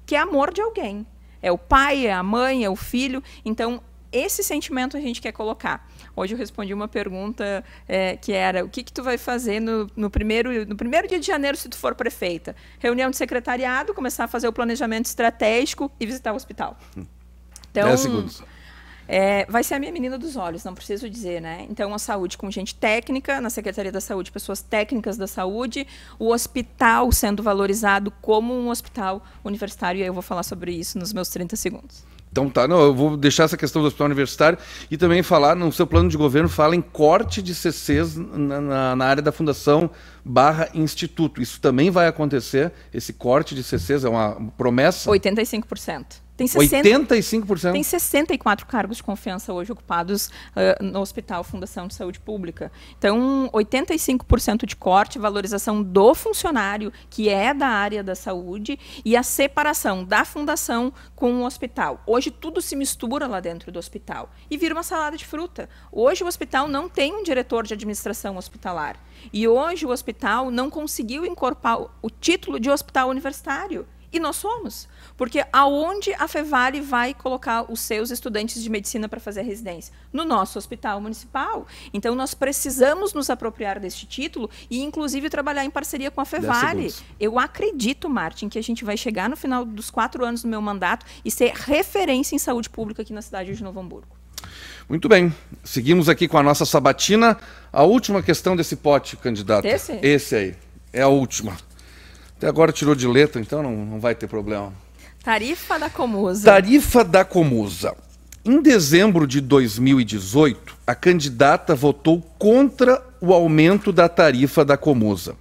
que é amor de alguém. É o pai, é a mãe, é o filho. Então, esse sentimento a gente quer colocar. Hoje eu respondi uma pergunta é, que era: o que, que tu vai fazer no, no, primeiro, no primeiro dia de janeiro se tu for prefeita? Reunião de secretariado, começar a fazer o planejamento estratégico e visitar o hospital. Hum. Então, 10 segundos. É, vai ser a minha menina dos olhos, não preciso dizer, né? Então, a saúde com gente técnica, na Secretaria da Saúde, pessoas técnicas da saúde, o hospital sendo valorizado como um hospital universitário, e aí eu vou falar sobre isso nos meus 30 segundos. Então tá, não, eu vou deixar essa questão do hospital universitário e também falar, no seu plano de governo, fala em corte de CCs na, na, na área da fundação barra instituto. Isso também vai acontecer, esse corte de CCs é uma promessa? 85%. Tem 60, 85%? Tem 64 cargos de confiança hoje ocupados uh, no Hospital Fundação de Saúde Pública. Então, 85% de corte, valorização do funcionário que é da área da saúde e a separação da fundação com o hospital. Hoje tudo se mistura lá dentro do hospital e vira uma salada de fruta. Hoje o hospital não tem um diretor de administração hospitalar. E hoje o hospital não conseguiu incorporar o título de hospital universitário. E nós somos. Porque aonde a Fevale vai colocar os seus estudantes de medicina para fazer a residência? No nosso hospital municipal. Então, nós precisamos nos apropriar deste título e, inclusive, trabalhar em parceria com a Fevale. Eu acredito, Martin, que a gente vai chegar no final dos quatro anos do meu mandato e ser referência em saúde pública aqui na cidade de Novo Hamburgo. Muito bem. Seguimos aqui com a nossa sabatina. A última questão desse pote, candidato. Esse? Esse aí. É a última. Até agora tirou de letra, então não, não vai ter problema. Tarifa da Comusa. Tarifa da Comusa. Em dezembro de 2018, a candidata votou contra o aumento da tarifa da Comusa.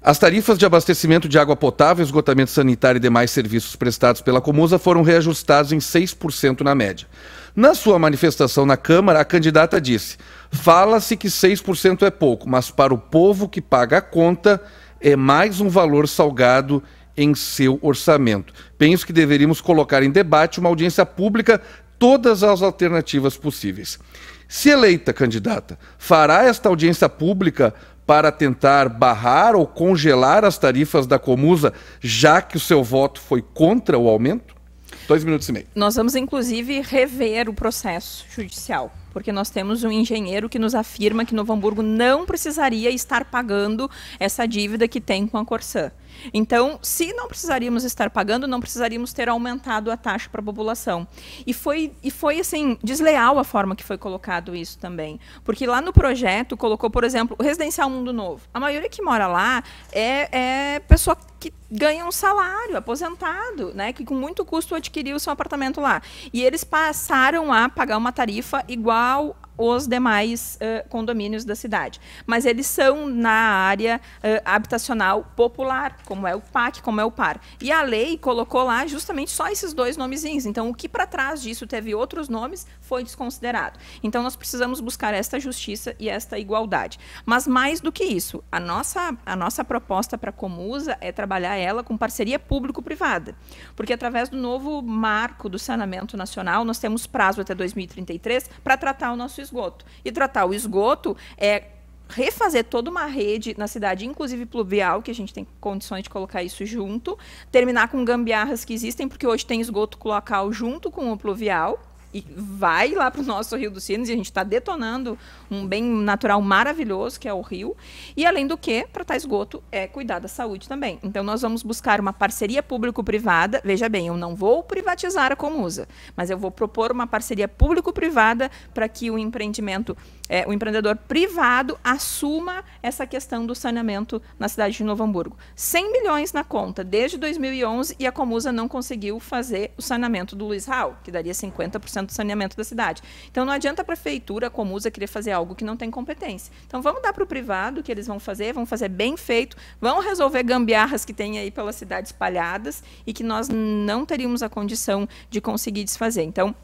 As tarifas de abastecimento de água potável, esgotamento sanitário e demais serviços prestados pela Comusa foram reajustados em 6% na média. Na sua manifestação na Câmara, a candidata disse: "Fala-se que 6% é pouco, mas para o povo que paga a conta é mais um valor salgado em seu orçamento. Penso que deveríamos colocar em debate uma audiência pública todas as alternativas possíveis. Se eleita candidata, fará esta audiência pública para tentar barrar ou congelar as tarifas da Comusa, já que o seu voto foi contra o aumento? Dois minutos e meio. Nós vamos, inclusive, rever o processo judicial porque nós temos um engenheiro que nos afirma que Novo Hamburgo não precisaria estar pagando essa dívida que tem com a Corsã. Então, se não precisaríamos estar pagando, não precisaríamos ter aumentado a taxa para a população. E foi, e foi assim, desleal a forma que foi colocado isso também. Porque lá no projeto colocou, por exemplo, o Residencial Mundo Novo. A maioria que mora lá é, é pessoa que ganha um salário, aposentado, né? Que com muito custo adquiriu o seu apartamento lá. E eles passaram a pagar uma tarifa igual igual os demais uh, condomínios da cidade. Mas eles são na área uh, habitacional popular, como é o PAC, como é o PAR. E a lei colocou lá justamente só esses dois nomezinhos. Então, o que para trás disso teve outros nomes foi desconsiderado. Então, nós precisamos buscar esta justiça e esta igualdade. Mas, mais do que isso, a nossa, a nossa proposta para a Comusa é trabalhar ela com parceria público-privada. Porque, através do novo marco do saneamento nacional, nós temos prazo até 2033 para tratar o nosso esgoto. Hidratar o esgoto é refazer toda uma rede na cidade, inclusive pluvial, que a gente tem condições de colocar isso junto, terminar com gambiarras que existem, porque hoje tem esgoto local junto com o pluvial, e vai lá para o nosso Rio dos Sinos e a gente está detonando um bem natural maravilhoso que é o rio. E além do que, para tratar tá esgoto é cuidar da saúde também. Então nós vamos buscar uma parceria público-privada. Veja bem, eu não vou privatizar a Comusa, mas eu vou propor uma parceria público-privada para que o empreendimento, é, o empreendedor privado assuma essa questão do saneamento na cidade de Novo Hamburgo. 100 milhões na conta desde 2011 e a Comusa não conseguiu fazer o saneamento do Luiz Raul, que daria 50% 100% do saneamento da cidade. Então não adianta a prefeitura, como usa, querer fazer algo que não tem competência. Então vamos dar para o privado que eles vão fazer, vão fazer bem feito, vão resolver gambiarras que tem aí pelas cidades espalhadas e que nós não teríamos a condição de conseguir desfazer. Então,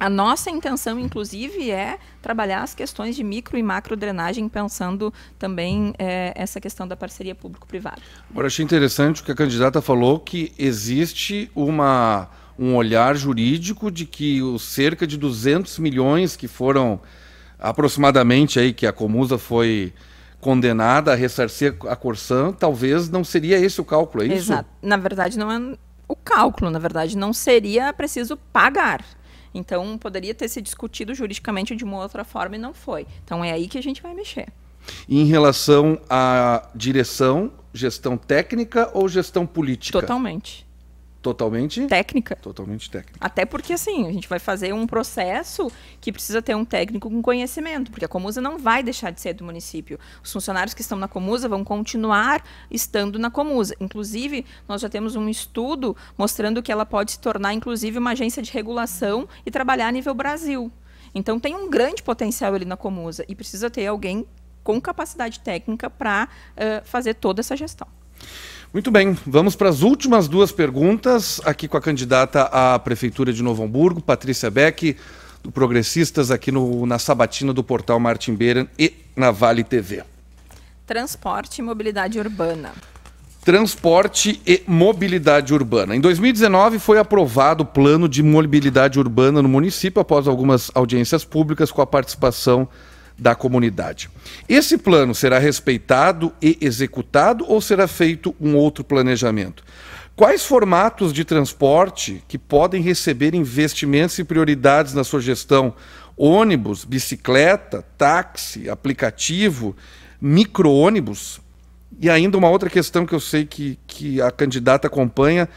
a nossa intenção, inclusive, é trabalhar as questões de micro e macro drenagem, pensando também é, essa questão da parceria público-privada. Agora, achei interessante o que a candidata falou, que existe uma um olhar jurídico de que os cerca de 200 milhões que foram aproximadamente aí que a Comusa foi condenada a ressarcir a Corsã, talvez não seria esse o cálculo, é isso? Exato. Na verdade, não é o cálculo, na verdade, não seria preciso pagar. Então, poderia ter se discutido juridicamente de uma outra forma e não foi. Então, é aí que a gente vai mexer. Em relação à direção, gestão técnica ou gestão política? Totalmente Totalmente técnica. Totalmente técnica. Até porque, assim, a gente vai fazer um processo que precisa ter um técnico com conhecimento, porque a Comusa não vai deixar de ser do município. Os funcionários que estão na Comusa vão continuar estando na Comusa. Inclusive, nós já temos um estudo mostrando que ela pode se tornar, inclusive, uma agência de regulação e trabalhar a nível Brasil. Então, tem um grande potencial ali na Comusa e precisa ter alguém com capacidade técnica para uh, eh, fazer toda essa gestão. Muito bem, vamos para as últimas duas perguntas, aqui com a candidata à Prefeitura de Novo Hamburgo, Patrícia Beck, do Progressistas, aqui no, na sabatina do portal Martin Beira e na Vale TV. Transporte e mobilidade urbana. Transporte e mobilidade urbana. Em 2019 foi aprovado o plano de mobilidade urbana no município após algumas audiências públicas com a participação da comunidade. Esse plano será respeitado e executado ou será feito um outro planejamento? Quais formatos de transporte que podem receber investimentos e prioridades na sua gestão? Ônibus, bicicleta, táxi, aplicativo, micro-ônibus? E ainda uma outra questão que eu sei que, que a candidata acompanha: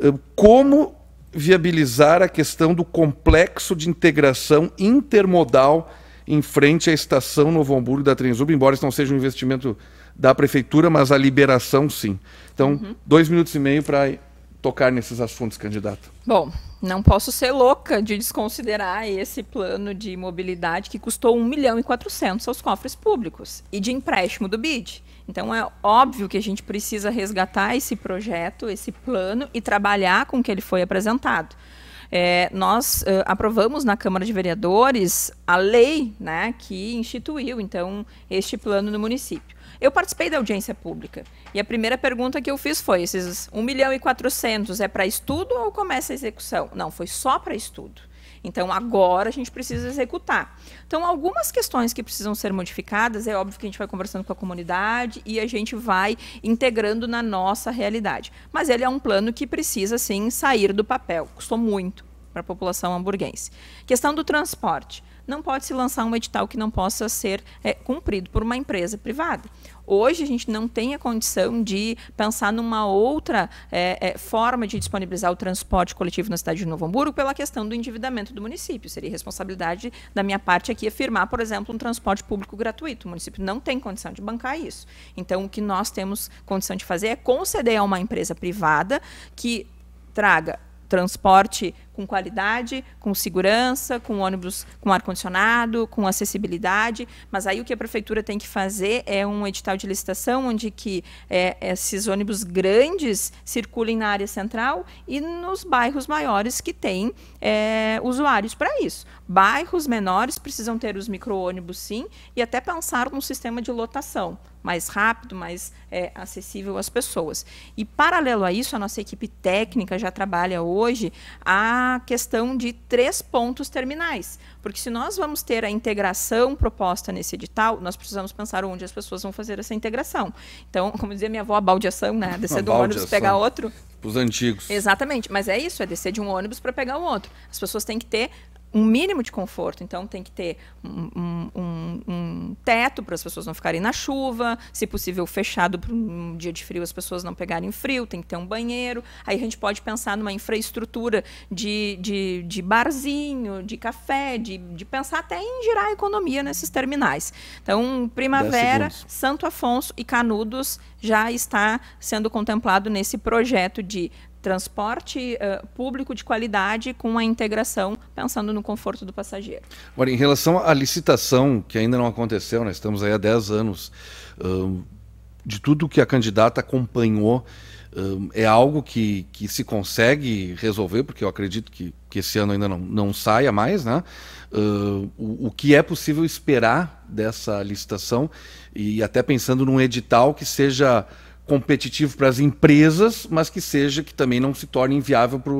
eh, como viabilizar a questão do complexo de integração intermodal em frente à estação Novo Hamburgo da Transuba, embora isso não seja um investimento da prefeitura, mas a liberação sim. Então, uhum. dois minutos e meio para tocar nesses assuntos, candidato. Bom, não posso ser louca de desconsiderar esse plano de mobilidade que custou 1 milhão e 400 aos cofres públicos e de empréstimo do BID. Então é óbvio que a gente precisa resgatar esse projeto, esse plano e trabalhar com o que ele foi apresentado é, nós uh, aprovamos na Câmara de Vereadores a lei né, que instituiu, então, este plano no município. Eu participei da audiência pública e a primeira pergunta que eu fiz foi: esses 1 milhão e 400 é para estudo ou começa a execução? Não, foi só para estudo. Então, agora a gente precisa executar. Então, algumas questões que precisam ser modificadas, é óbvio que a gente vai conversando com a comunidade e a gente vai integrando na nossa realidade. Mas ele é um plano que precisa, sim, sair do papel. Custou muito para a população hamburguense. Questão do transporte não pode se lançar um edital que não possa ser é, cumprido por uma empresa privada. Hoje a gente não tem a condição de pensar numa outra é, é, forma de disponibilizar o transporte coletivo na cidade de Novo Hamburgo pela questão do endividamento do município. Seria responsabilidade da minha parte aqui afirmar, por exemplo, um transporte público gratuito. O município não tem condição de bancar isso. Então, o que nós temos condição de fazer é conceder a uma empresa privada que traga transporte com qualidade, com segurança, com ônibus com ar-condicionado, com acessibilidade, mas aí o que a prefeitura tem que fazer é um edital de licitação onde que é, esses ônibus grandes circulem na área central e nos bairros maiores que têm é, usuários para isso. Bairros menores precisam ter os micro-ônibus sim e até pensar num sistema de lotação mais rápido, mais é, acessível às pessoas. E, paralelo a isso, a nossa equipe técnica já trabalha hoje a questão de três pontos terminais. Porque se nós vamos ter a integração proposta nesse edital, nós precisamos pensar onde as pessoas vão fazer essa integração. Então, como dizia minha avó, a baldeação, né? (laughs) Descer de um ônibus pegar outro. Os antigos. Exatamente, mas é isso, é descer de um ônibus para pegar o outro. As pessoas têm que ter um mínimo de conforto. Então, tem que ter um, um, um teto para as pessoas não ficarem na chuva, se possível, fechado para um dia de frio, as pessoas não pegarem frio, tem que ter um banheiro. Aí a gente pode pensar numa infraestrutura de, de, de barzinho, de café, de, de pensar até em girar a economia nesses terminais. Então, Primavera, Santo Afonso e Canudos já está sendo contemplado nesse projeto de transporte uh, público de qualidade com a integração, pensando no conforto do passageiro. Agora, em relação à licitação, que ainda não aconteceu, nós né, estamos aí há 10 anos, de tudo que a candidata acompanhou, é algo que, que se consegue resolver, porque eu acredito que, que esse ano ainda não, não saia mais, né? o, o que é possível esperar dessa licitação e até pensando num edital que seja competitivo para as empresas, mas que seja que também não se torne inviável para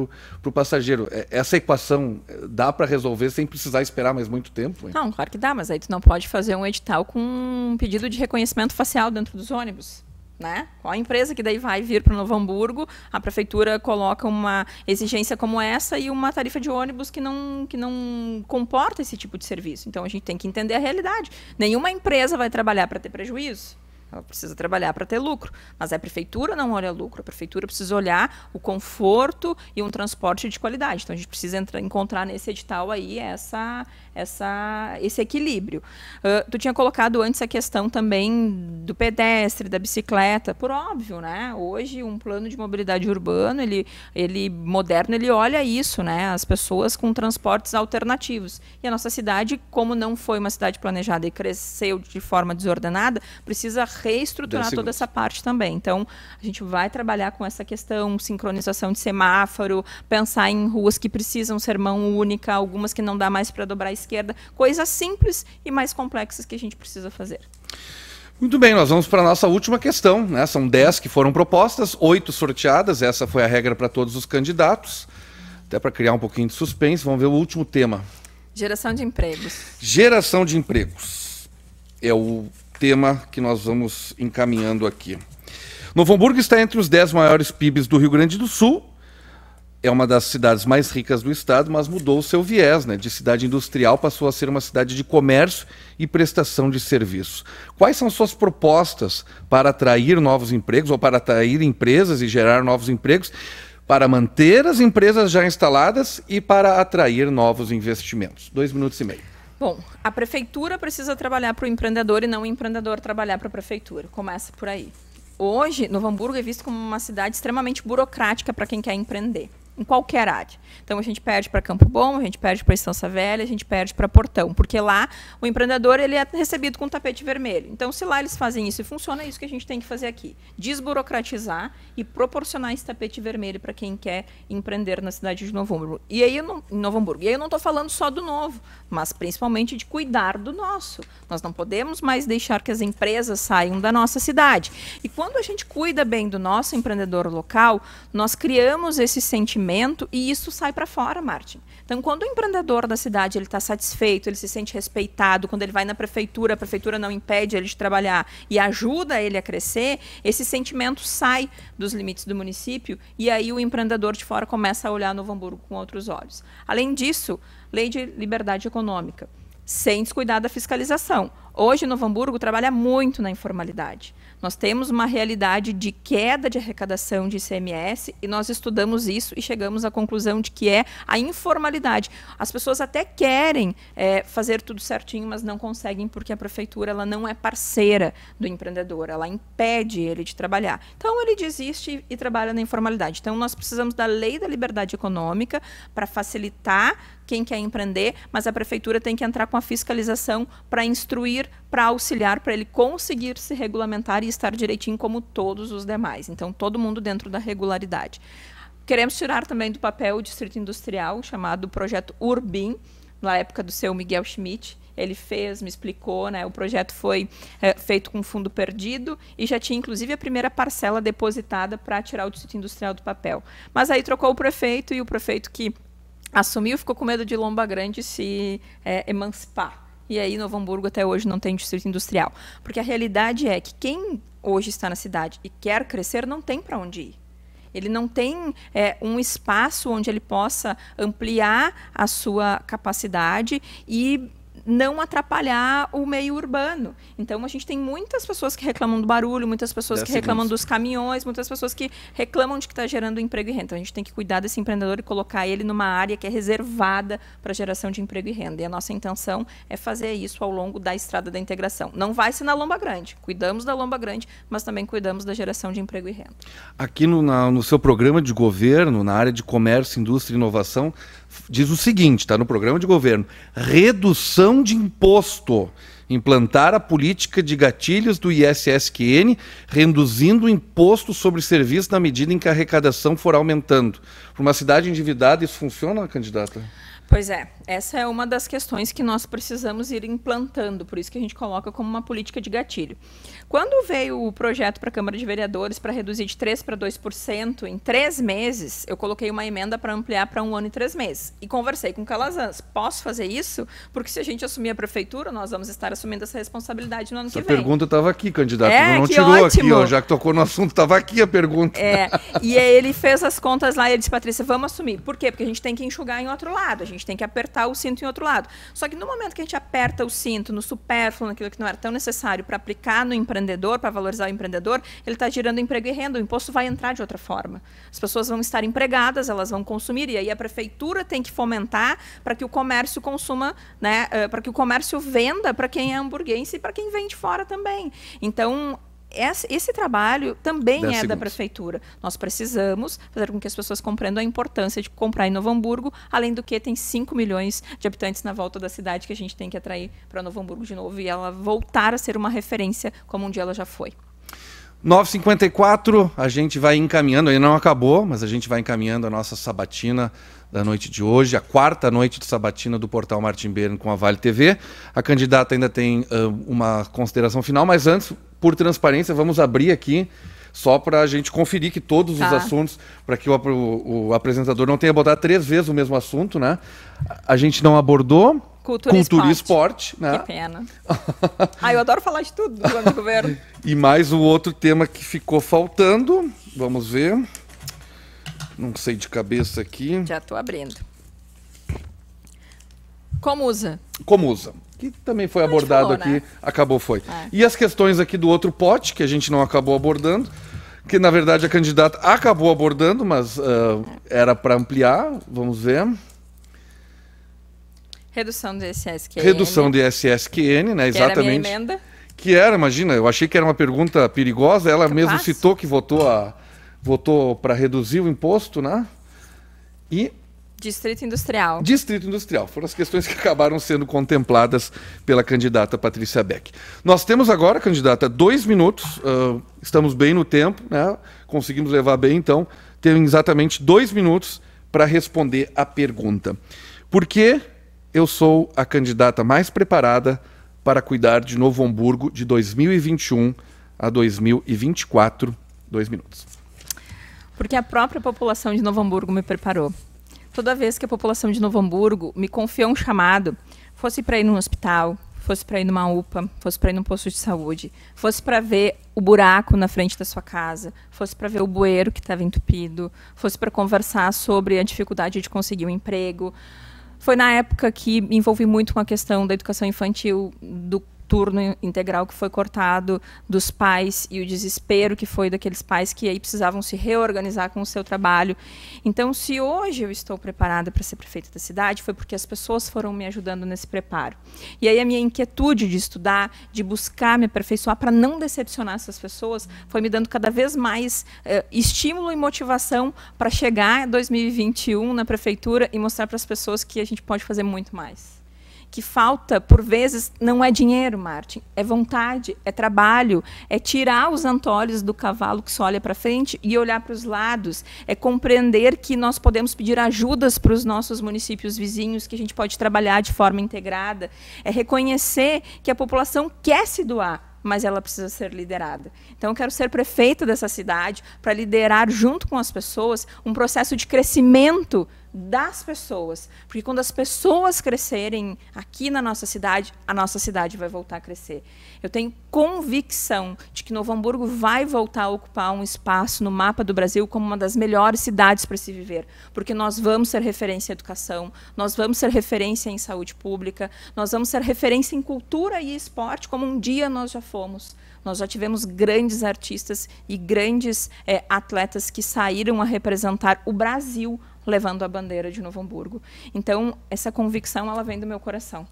o passageiro. É, essa equação eh, dá para resolver sem precisar esperar mais muito tempo? Hein? Não, claro que dá, mas aí tu não pode fazer um edital com um pedido de reconhecimento facial dentro dos ônibus. Né? Qual a empresa que daí vai vir para Novo Hamburgo? A prefeitura coloca uma exigência como essa e uma tarifa de ônibus que não, que não comporta esse tipo de serviço. Então a gente tem que entender a realidade. Nenhuma empresa vai trabalhar para ter prejuízo. Ela precisa trabalhar para ter lucro. Mas a é prefeitura não olha lucro, a prefeitura precisa olhar o conforto e um transporte de qualidade. Então a gente precisa entrar, encontrar nesse edital aí essa, essa, esse equilíbrio. Uh, tu tinha colocado antes a questão também do pedestre, da bicicleta, por óbvio, né? Hoje um plano de mobilidade urbano, ele, ele moderno, ele olha isso, né? As pessoas com transportes alternativos. E a nossa cidade, como não foi uma cidade planejada e cresceu de forma desordenada, precisa reestruturar toda essa parte também. Então, a gente vai trabalhar com essa questão, sincronização de semáforo, pensar em ruas que precisam ser mão única, algumas que não dá mais para dobrar esquerda, coisas simples e mais complexas que a gente precisa fazer. Muito bem, nós vamos para a nossa última questão. Né? São 10 que foram propostas, 8 sorteadas, essa foi a regra para todos os candidatos. Até para criar um pouquinho de suspense, vamos ver o último tema. Geração de empregos. Geração de empregos é o tema que nós vamos encaminhando aqui. Novo Hamburgo está entre os 10 maiores PIBs do Rio Grande do Sul é uma das cidades mais ricas do estado, mas mudou o seu viés, né? De cidade industrial passou a ser uma cidade de comércio e prestação de serviços. Quais são suas propostas para atrair novos empregos ou para atrair empresas e gerar novos empregos, para manter as empresas já instaladas e para atrair novos investimentos? Dois minutos e meio. Bom, a prefeitura precisa trabalhar para o empreendedor e não o empreendedor trabalhar para a prefeitura. Começa por aí. Hoje, Novo Hamburgo é visto como uma cidade extremamente burocrática para quem quer empreender em qualquer área. Então a gente perde para Campo Bom, a gente perde para Estância Velha, a gente perde para Portão, porque lá o empreendedor ele é recebido com tapete vermelho. Então se lá eles fazem isso e funciona, é isso que a gente tem que fazer aqui: desburocratizar e proporcionar esse tapete vermelho para quem quer empreender na cidade de Novo Hamburgo. E aí não, em Novo Hamburgo. E aí eu não estou falando só do novo, mas principalmente de cuidar do nosso. Nós não podemos mais deixar que as empresas saiam da nossa cidade. E quando a gente cuida bem do nosso empreendedor local, nós criamos esse sentimento movimento e isso sai para fora, Martin. Então, quando o empreendedor da cidade ele está satisfeito, ele se sente respeitado, quando ele vai na prefeitura, a prefeitura não impede ele de trabalhar e ajuda ele a crescer, esse sentimento sai dos limites do município e aí o empreendedor de fora começa a olhar Novo Hamburgo com outros olhos. Além disso, lei de liberdade econômica, sem descuidar da fiscalização. Hoje, Novo Hamburgo trabalha muito na informalidade. Nós temos uma realidade de queda de arrecadação de ICMS e nós estudamos isso e chegamos à conclusão de que é a informalidade. As pessoas até querem é, fazer tudo certinho, mas não conseguem porque a prefeitura ela não é parceira do empreendedor, ela impede ele de trabalhar. Então ele desiste e trabalha na informalidade. Então nós precisamos da lei da liberdade econômica para facilitar quem quer empreender, mas a prefeitura tem que entrar com a fiscalização para instruir, para auxiliar, para ele conseguir se regulamentar e estar direitinho como todos os demais. Então, todo mundo dentro da regularidade. Queremos tirar também do papel o Distrito Industrial, chamado Projeto Urbim, na época do seu Miguel Schmidt. Ele fez, me explicou, né? O projeto foi é, feito com fundo perdido e já tinha, inclusive, a primeira parcela depositada para tirar o Distrito Industrial do papel. Mas aí trocou o prefeito e o prefeito que assumiu, ficou com medo de Lomba Grande se é, emancipar. E aí Novo Hamburgo até hoje não tem distrito industrial, porque a realidade é que quem hoje está na cidade e quer crescer não tem para onde ir. Ele não tem é, um espaço onde ele possa ampliar a sua capacidade e não atrapalhar o meio urbano. Então a gente tem muitas pessoas que reclamam do barulho, muitas pessoas que reclamam dos caminhões, muitas pessoas que reclamam de que está gerando emprego e renda. Então a gente tem que cuidar desse empreendedor e colocar ele numa área que é reservada para geração de emprego e renda. E a nossa intenção é fazer isso ao longo da estrada da integração. Não vai ser na Lomba Grande. Cuidamos da Lomba Grande, mas também cuidamos da geração de emprego e renda. Aqui no, na, no seu programa de governo, na área de comércio, indústria e inovação, diz o seguinte, está no programa de governo: redução de imposto. Implantar a política de gatilhos do ISSQN, reduzindo o imposto sobre serviço na medida em que a arrecadação for aumentando. Para uma cidade endividada, isso funciona, candidata? Pois é, essa é uma das questões que nós precisamos ir implantando, por isso que a gente coloca como uma política de gatilho. Quando veio o projeto para a Câmara de Vereadores para reduzir de 3% para 2% em três meses, eu coloquei uma emenda para ampliar para um ano e três meses. E conversei com o Calazans. Posso fazer isso? Porque se a gente assumir a prefeitura, nós vamos estar assumindo essa responsabilidade no ano essa que vem. Essa pergunta estava aqui, candidato. É, não tirou ótimo. aqui, ó, já que tocou no assunto, estava aqui a pergunta. É, e ele fez as contas lá e ele disse, Patrícia, vamos assumir. Por quê? Porque a gente tem que enxugar em outro lado. A gente gente tem que apertar o cinto em outro lado. Só que no momento que a gente aperta o cinto no supérfluo, naquilo que não era tão necessário para aplicar no empreendedor, para valorizar o empreendedor, ele está girando emprego e renda. O imposto vai entrar de outra forma. As pessoas vão estar empregadas, elas vão consumir, e aí a prefeitura tem que fomentar para que o comércio consuma, né, eh, para que o comércio venda para quem é hamburguense e para quem vem de fora também. Então, esse trabalho também é segundos. da prefeitura. Nós precisamos fazer com que as pessoas compreendam a importância de comprar em Novo Hamburgo, além do que tem 5 milhões de habitantes na volta da cidade que a gente tem que atrair para Novo Hamburgo de novo e ela voltar a ser uma referência como um dia ela já foi. 9h54, a gente vai encaminhando, ainda não acabou, mas a gente vai encaminhando a nossa sabatina da noite de hoje, a quarta noite de sabatina do Portal Martin Beirne com a Vale TV. A candidata ainda tem uh, uma consideração final, mas antes, por transparência, vamos abrir aqui só para a gente conferir que todos tá. os assuntos, para que o, o, apresentador não tenha botado três vezes o mesmo assunto, né? A gente não abordou. Cultura, cultura e esporte. esporte né? Que pena. ah, eu adoro falar de tudo do plano de governo. (laughs) e mais o um outro tema que ficou faltando, vamos ver. Não sei de cabeça aqui. Já estou abrindo. Como usa? Como usa? que também foi abordado falou, aqui, né? acabou foi. É. E as questões aqui do outro pote, que a gente não acabou abordando, que na verdade a candidata acabou abordando, mas uh, era para ampliar, vamos ver. Redução do ISSQN. Redução do ISSQN, né, que exatamente. Era emenda. Que era, imagina, eu achei que era uma pergunta perigosa, ela mesma citou que votou a votou para reduzir o imposto, né? E Distrito Industrial. Distrito Industrial. Foram as questões que acabaram sendo contempladas pela candidata Patrícia Beck. Nós temos agora, candidata, dois minutos. Uh, estamos bem no tempo, né? Conseguimos levar bem, então. Tem exatamente dois minutos para responder a pergunta. Por que eu sou a candidata mais preparada para cuidar de Novo Hamburgo de 2021 a 2024? Dois minutos. Porque a própria população de Novo Hamburgo me preparou toda vez que a população de Novo Hamburgo me confiou um chamado, fosse para ir num hospital, fosse para ir numa UPA, fosse para ir num posto de saúde, fosse para ver o buraco na frente da sua casa, fosse para ver o bueiro que estava entupido, fosse para conversar sobre a dificuldade de conseguir um emprego. Foi na época que me envolvi muito com a questão da educação infantil, do turno integral que foi cortado dos pais e o desespero que foi daqueles pais que aí precisavam se reorganizar com o seu trabalho. Então, se hoje eu estou preparada para ser prefeita da cidade, foi porque as pessoas foram me ajudando nesse preparo. E aí a minha inquietude de estudar, de buscar me aperfeiçoar para não decepcionar essas pessoas, foi me dando cada vez mais eh, estímulo e motivação para chegar em 2021 na prefeitura e mostrar para as pessoas que a gente pode fazer muito mais que falta, por vezes, não é dinheiro, Martin, é vontade, é trabalho, é tirar os antolhos do cavalo que só olha para frente e olhar para os lados, é compreender que nós podemos pedir ajudas para os nossos municípios vizinhos, que a gente pode trabalhar de forma integrada, é reconhecer que a população quer se doar, mas ela precisa ser liderada. Então, eu quero ser prefeita dessa cidade para liderar, junto com as pessoas, um processo de crescimento das pessoas. Porque quando as pessoas crescerem aqui na nossa cidade, a nossa cidade vai voltar a crescer. Eu tenho convicção de que Novo Hamburgo vai voltar a ocupar um espaço no mapa do Brasil como uma das melhores cidades para se viver. Porque nós vamos ser referência em educação, nós vamos ser referência em saúde pública, nós vamos ser referência em cultura e esporte, como um dia nós já fomos. Nós já tivemos grandes artistas e grandes é, atletas que saíram a representar o Brasil levando a bandeira de Novo Hamburgo. Então, essa convicção ela vem do meu coração.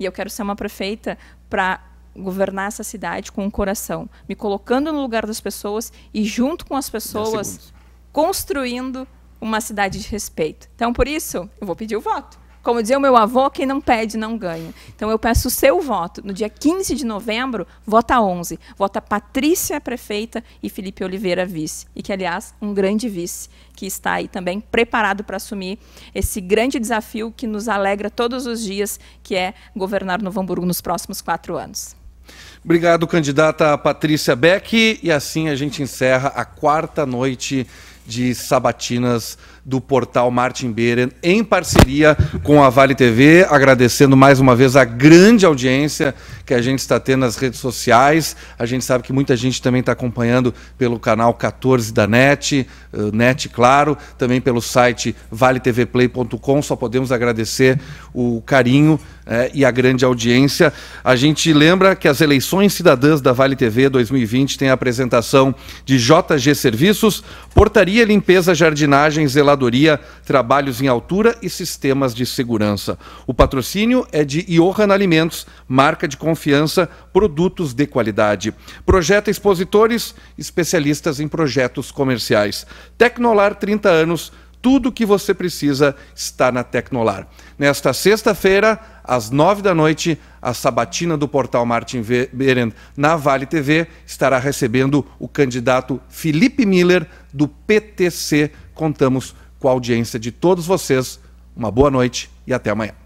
E eu quero ser uma prefeita para governar essa cidade com o coração, me colocando no lugar das pessoas e junto com as pessoas construindo uma cidade de respeito. Então, por isso, eu vou pedir o voto. Como dizia o meu avô, quem não pede não ganha. Então eu peço o seu voto. No dia 15 de novembro, vota 11. Vota Patrícia prefeita e Felipe Oliveira vice. E que, aliás, um grande vice que está aí também preparado para assumir esse grande desafio que nos alegra todos os dias, que é governar Novo Hamburgo nos próximos quatro anos. Obrigado, candidata Patrícia Beck. E assim a gente encerra a quarta noite de Sabatinas do portal Martin Beren, em parceria com a Vale TV, agradecendo mais uma vez a grande audiência que a gente está tendo nas redes sociais. A gente sabe que muita gente também está acompanhando pelo canal 14 da NET, uh, NET Claro, também pelo site valetvplay.com. Só podemos agradecer o carinho é, e a grande audiência. A gente lembra que as eleições cidadãs da Vale TV 2020 têm a apresentação de JG Serviços, Portaria, Limpeza, Jardinagem, Zeladoria, Trabalhos em Altura e Sistemas de Segurança. O patrocínio é de Johan Alimentos, marca de confiança, produtos de qualidade. Projeta Expositores, especialistas em projetos comerciais. Tecnolar 30 anos tudo o que você precisa está na Tecnolar. Nesta sexta-feira, às nove da noite, a sabatina do portal Martin Berend na Vale TV estará recebendo o candidato Felipe Miller, do PTC. Contamos com a audiência de todos vocês. Uma boa noite e até amanhã.